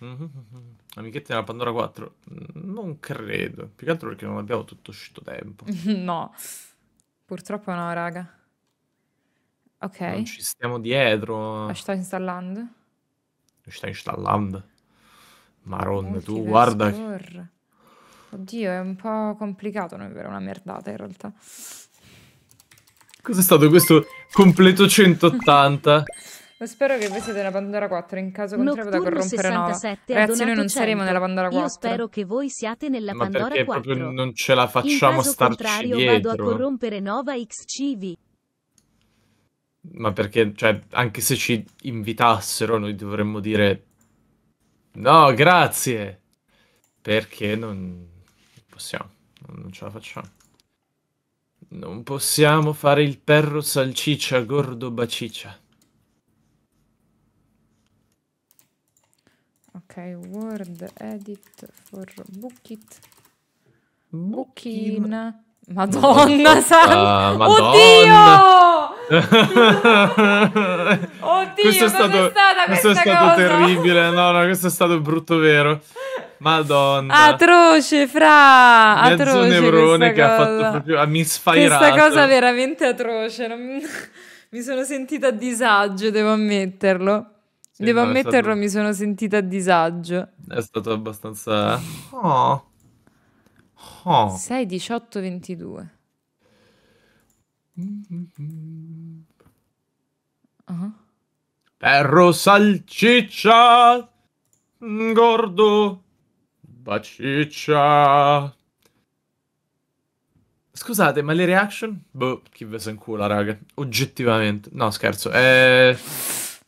mm-hmm. Amichette nella Pandora 4? Non credo. Più che altro perché non abbiamo tutto uscito tempo. no. Purtroppo no, raga. Ok. Non ci stiamo dietro. Ma sta installando? La sta installando. Maron, tu guarda. Oddio, è un po' complicato non è una merdata in realtà. Cos'è stato questo completo 180? spero che voi siate nella Pandora 4, in caso contrario da corrompere 67 9. Ragazzi, noi non saremo nella Pandora 4. Io spero che voi siate nella Ma Pandora 4. Ma perché proprio non ce la facciamo starci dietro. In caso contrario vado a corrompere Nova XCV. Ma perché, cioè, anche se ci invitassero, noi dovremmo dire No, grazie. Perché non possiamo. Non ce la facciamo. Non possiamo fare il perro salciccia gordo baciccia. Ok, Word, Edit, for book it. Bookit. Bookin. Madonna ah, santa! Uh, Madonna. Oddio! Oddio, questo è stato, è questo è stato cosa? terribile. No, no, questo è stato brutto vero. Madonna. Atroce, fra. Mezzo atroce neurone che cosa. ha fatto proprio... Ha misfairato. Questa cosa veramente atroce. Non... mi sono sentita a disagio, devo ammetterlo. Sì, devo ammetterlo, stato... mi sono sentita a disagio. È stato abbastanza... Oh. Oh. 6, 18, 22. Uh-huh. Perro salciccia, gordo, baciccia. Scusate, ma le reaction? Boh, chi ve se in culo, raga. Oggettivamente. No, scherzo. Eh...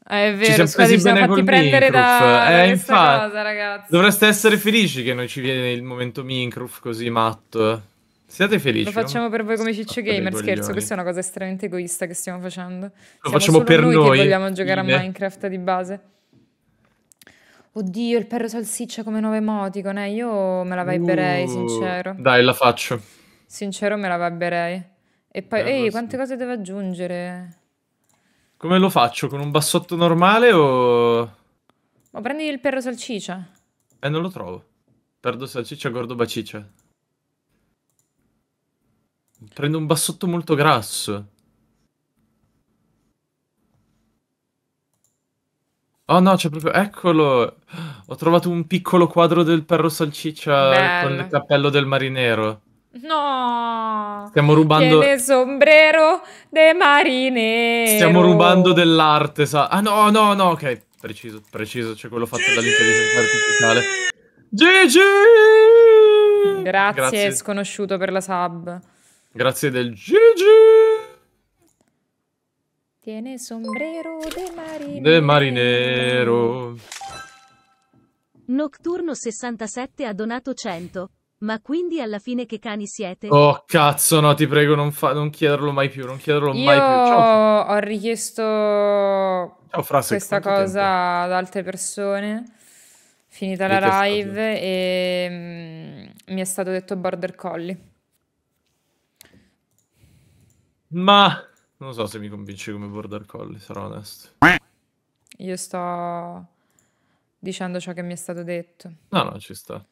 Eh, è vero, ci siamo presi bene fatti col prendere da, eh, infatti, cosa, ragazzi. Dovreste essere felici che noi ci viene il momento Minecraft così matto. Siate felici. Lo oh. facciamo no? per voi come Ciccio Spattate Gamer, scherzo, questa è una cosa estremamente egoista che stiamo facendo. Lo facciamo per noi. vogliamo giocare Fine. a Minecraft di base. Oddio, il perro salsiccia come nuovo emoticon, eh? io me la viberei, uh, sincero. Dai, la faccio. Sincero me la viberei. E poi, eh, ehi, quante cose devo aggiungere? Come lo faccio? Con un bassotto normale o... Ma prendi il perro salsiccia. Eh, non lo trovo. Perdo salsiccia, gordo baciccia. Prendo un bassotto molto grasso. Oh no, c'è proprio... Eccolo! Ho trovato un piccolo quadro del perro salsiccia Bello. con il cappello del marinero. No! Stiamo rubando... Tiene sombrero de marine. Stiamo oh. rubando dell'arte, sa... Ah no, no, no, ok. Preciso, preciso, c'è quello fatto dall'intelligenza artificiale. GG! Grazie, Grazie, sconosciuto per la sub. Grazie del GG! Tiene sombrero de marinero. De marinero. Nocturno 67 ha donato 100. Ma quindi alla fine che cani siete? Oh cazzo, no, ti prego, non, fa... non chiederlo mai più, non chiederlo Io mai più. Ciao. ho richiesto Ciao, Frase, questa cosa tempo? ad altre persone. Finita la Detestato. live e mm, mi è stato detto border collie. Ma non so se mi convinci come border collie, sarò onesto. Io sto dicendo ciò che mi è stato detto. No, no, ci sta.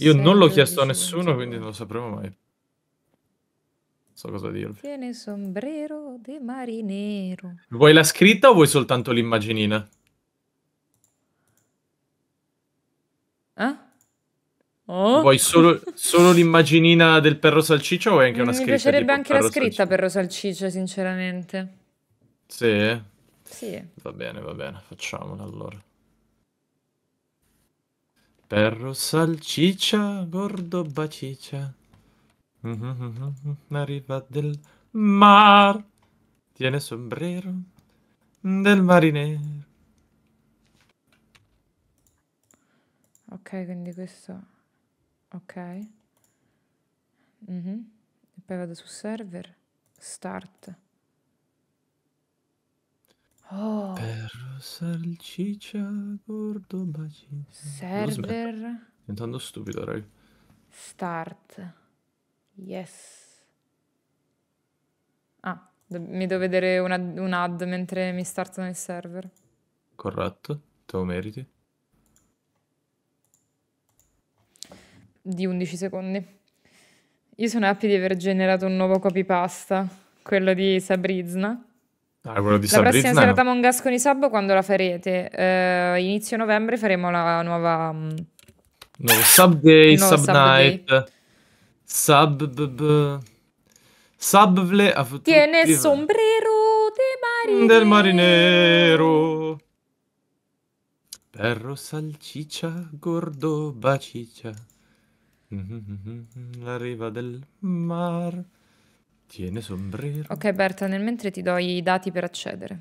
Io non l'ho chiesto a nessuno, quindi non lo sapremo mai. Non So cosa dirvi. Tiene sombrero de marinero. Vuoi la scritta o vuoi soltanto l'immaginina? Ah? Oh. Vuoi solo, solo l'immaginina del perro salciccia o vuoi anche una Mi scritta? Mi piacerebbe anche la scritta perro salciccia, sinceramente. Sì? Sì. Va bene, va bene, facciamola allora. Perro salciccia, gordo baciccia. La riva del mar tiene sombrero del marinero. Ok, quindi questo... Ok. Mm -hmm. E poi vado su server, start. Oh, Perro, salsiccia, gordo, bacino. server, Diventando stupido, raga. start. Yes. Ah, do- mi devo vedere una- un ad mentre mi startano il server. Corretto, te lo meriti. di 11 secondi. Io sono happy di aver generato un nuovo copypasta, quello di Sabrizna, Ah, quello di la Sabrizna, prossima serata Mongas con i sub quando la farete? Eh, inizio novembre faremo la nuova... Mm, nuovo sub day, nuovo sub, sub night, day. sub... B, b, subvle... Tiene il sombrero de marinero. del marinero. Perro salciccia, gordo baciccia. La riva del mar. Tiene sombrero. Ok Berta, nel mentre ti do i dati per accedere.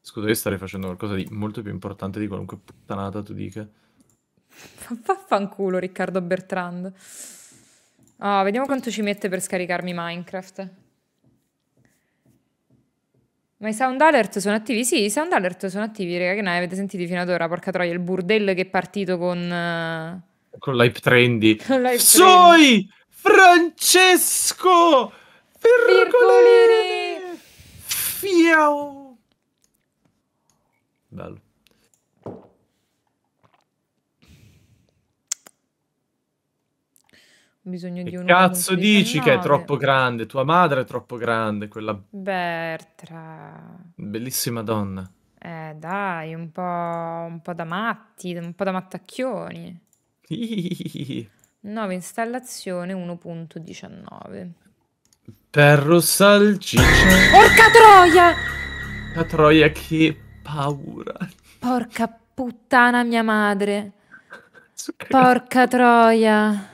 Scusa, io starei facendo qualcosa di molto più importante di qualunque puttanata tu dica. Vaffanculo Riccardo Bertrand. Ah, vediamo quanto ci mette per scaricarmi Minecraft. Ma i sound alert sono attivi? Sì, i sound alert sono attivi, raga, che ne avete sentiti fino ad ora, porca troia, il burdello che è partito con... Eh, con l'hype trendy. Con l'hype Soi! Trendy. Francesco! Virgolini. Fiao. Bello. bisogno che di un cazzo dici che è troppo grande tua madre è troppo grande quella Bertra bellissima donna eh dai un po', un po da matti un po' da mattacchioni nuova installazione 1.19 Perro salsiccia. Porca troia! Porca troia, che paura. Porca puttana mia madre. Porca troia.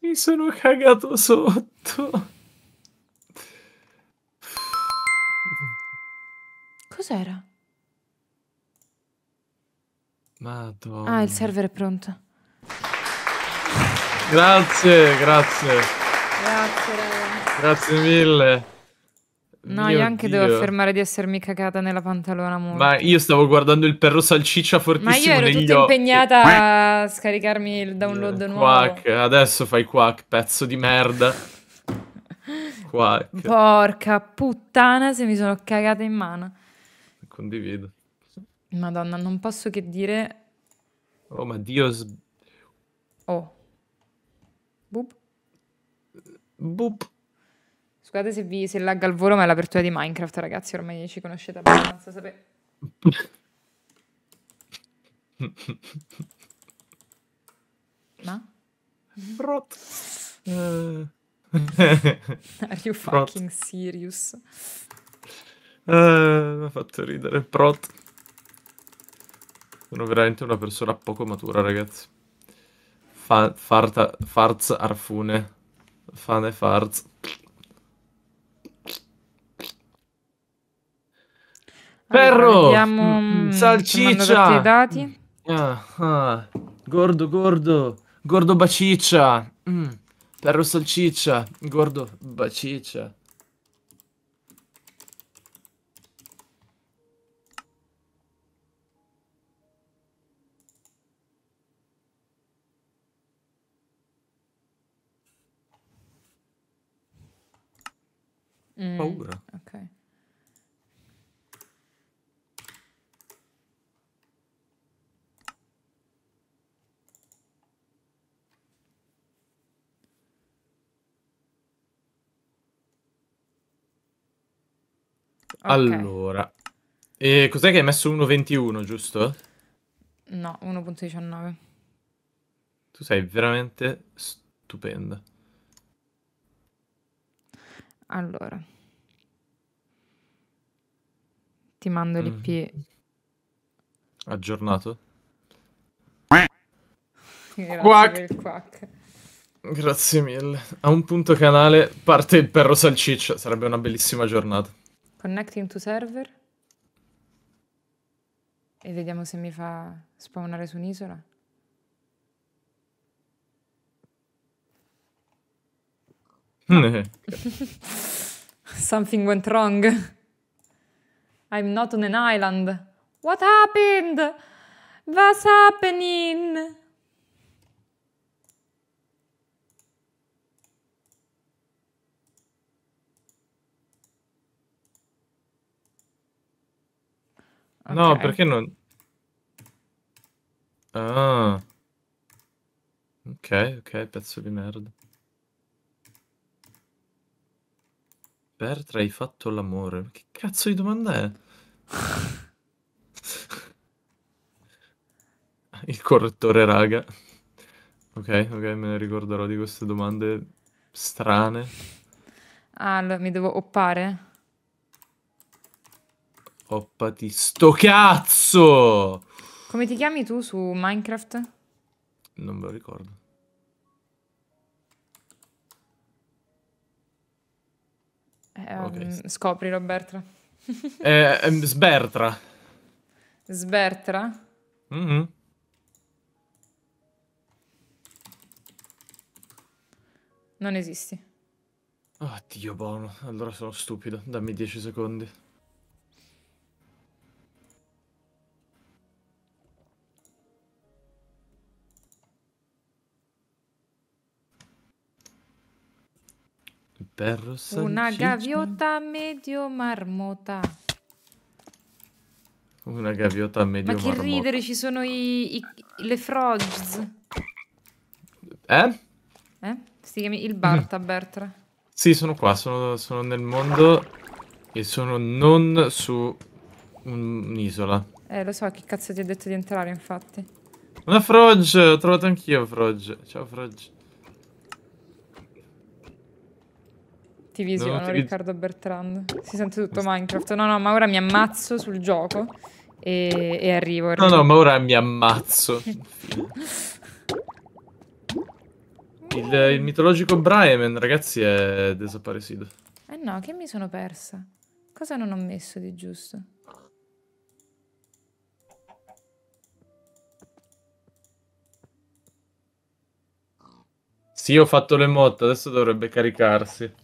Mi sono cagato sotto. Cos'era? Madonna. Ah, il server è pronto. Grazie, grazie. Grazie, raga. Grazie mille. No, Mio io anche Dio. devo affermare di essermi cagata nella pantalona molto. Ma io stavo guardando il perro salciccia fortissimo Ma io ero tutta occhi. impegnata a scaricarmi il download yeah, nuovo. Quack, adesso fai quack, pezzo di merda. quack. Porca puttana se mi sono cagata in mano. Condivido. Madonna, non posso che dire... Oh, ma Dios... Oh. Boop. Boop. Scusate se vi se lagga il volo, ma è l'apertura di Minecraft, ragazzi, ormai ci conoscete abbastanza, sapete... ma? Rot. Are you fucking Rot. serious? Eh, mi ha fatto ridere. Prot. Sono veramente una persona poco matura, ragazzi. Fa farta farz arfune. Fane farz. Perro! Allora, mm, mm, mm, Salciccia! I dati. Ah, ah. Gordo, gordo. Gordo baciccia. Mm. Perro salciccia. Gordo baciccia. Okay. Allora, e cos'è che hai messo 1.21, giusto? No, 1.19. Tu sei veramente stupenda. Allora. Ti mando mm. l'IP. Aggiornato? quack. quack. Grazie mille. A un punto canale parte il perro salciccia, sarebbe una bellissima giornata. Connecting to server. E vediamo se mi fa spawnare su un'isola. Something went wrong. I'm not on an island. What happened? What's happening? Okay. No, perché non... Ah. Ok, ok, pezzo di merda. Bertra, hai fatto l'amore. Che cazzo di domanda è? Il correttore, raga. Ok, ok, me ne ricorderò di queste domande strane. allora ah, mi devo oppare? Oppati. Sto cazzo! Come ti chiami tu su Minecraft? Non me lo ricordo. Ehm, eh, okay. scoprilo, Bertra. eh, sbertra. Sbertra? Mm -hmm. Non esisti. Oddio, buono. Allora sono stupido. Dammi 10 secondi. Perro Una gaviota medio marmota. Una gaviota medio marmota. Ma che ridere, ci sono i, i le frogs. Eh? Eh? Si chiami il Barta, Bertra. Sì, sono qua, sono, sono nel mondo e sono non su un'isola. Eh, lo so, che cazzo ti ho detto di entrare, infatti. Una Frog! Ho trovato anch'io Frog. Ciao Frog. Activision, no, Riccardo Bertrand. Si sente tutto Minecraft. No, no, ma ora mi ammazzo sul gioco e, e arrivo, arrivo. No, no, ma ora mi ammazzo. il, il, mitologico Brian, ragazzi, è desaparecido. Eh no, che mi sono persa? Cosa non ho messo di giusto? Sì, ho fatto le motte, adesso dovrebbe caricarsi.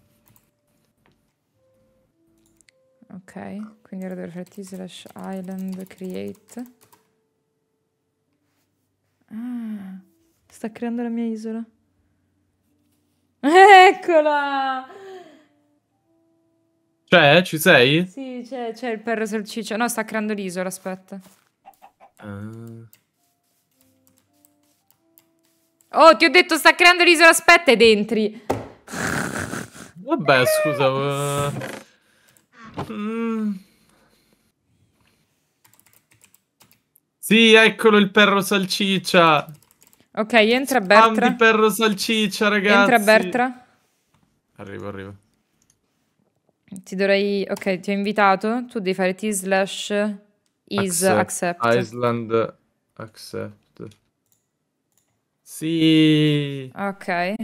ok quindi ora dovrei fare t slash island create ah, sta creando la mia isola eccola cioè Ci sei? Sì, c'è, c'è il perro salsiccia. No, sta creando l'isola, aspetta. Uh. Oh, ti ho detto sta creando l'isola, aspetta ed entri. Vabbè, scusa. Mm. Sì, eccolo il perro salciccia. Ok, entra Bertra. Spam perro salciccia, ragazzi. Entra Bertra. Arrivo, arrivo. Ti dovrei... Ok, ti ho invitato. Tu devi fare t slash is accept. accept. Ah, Iceland accept. Sì. Ok.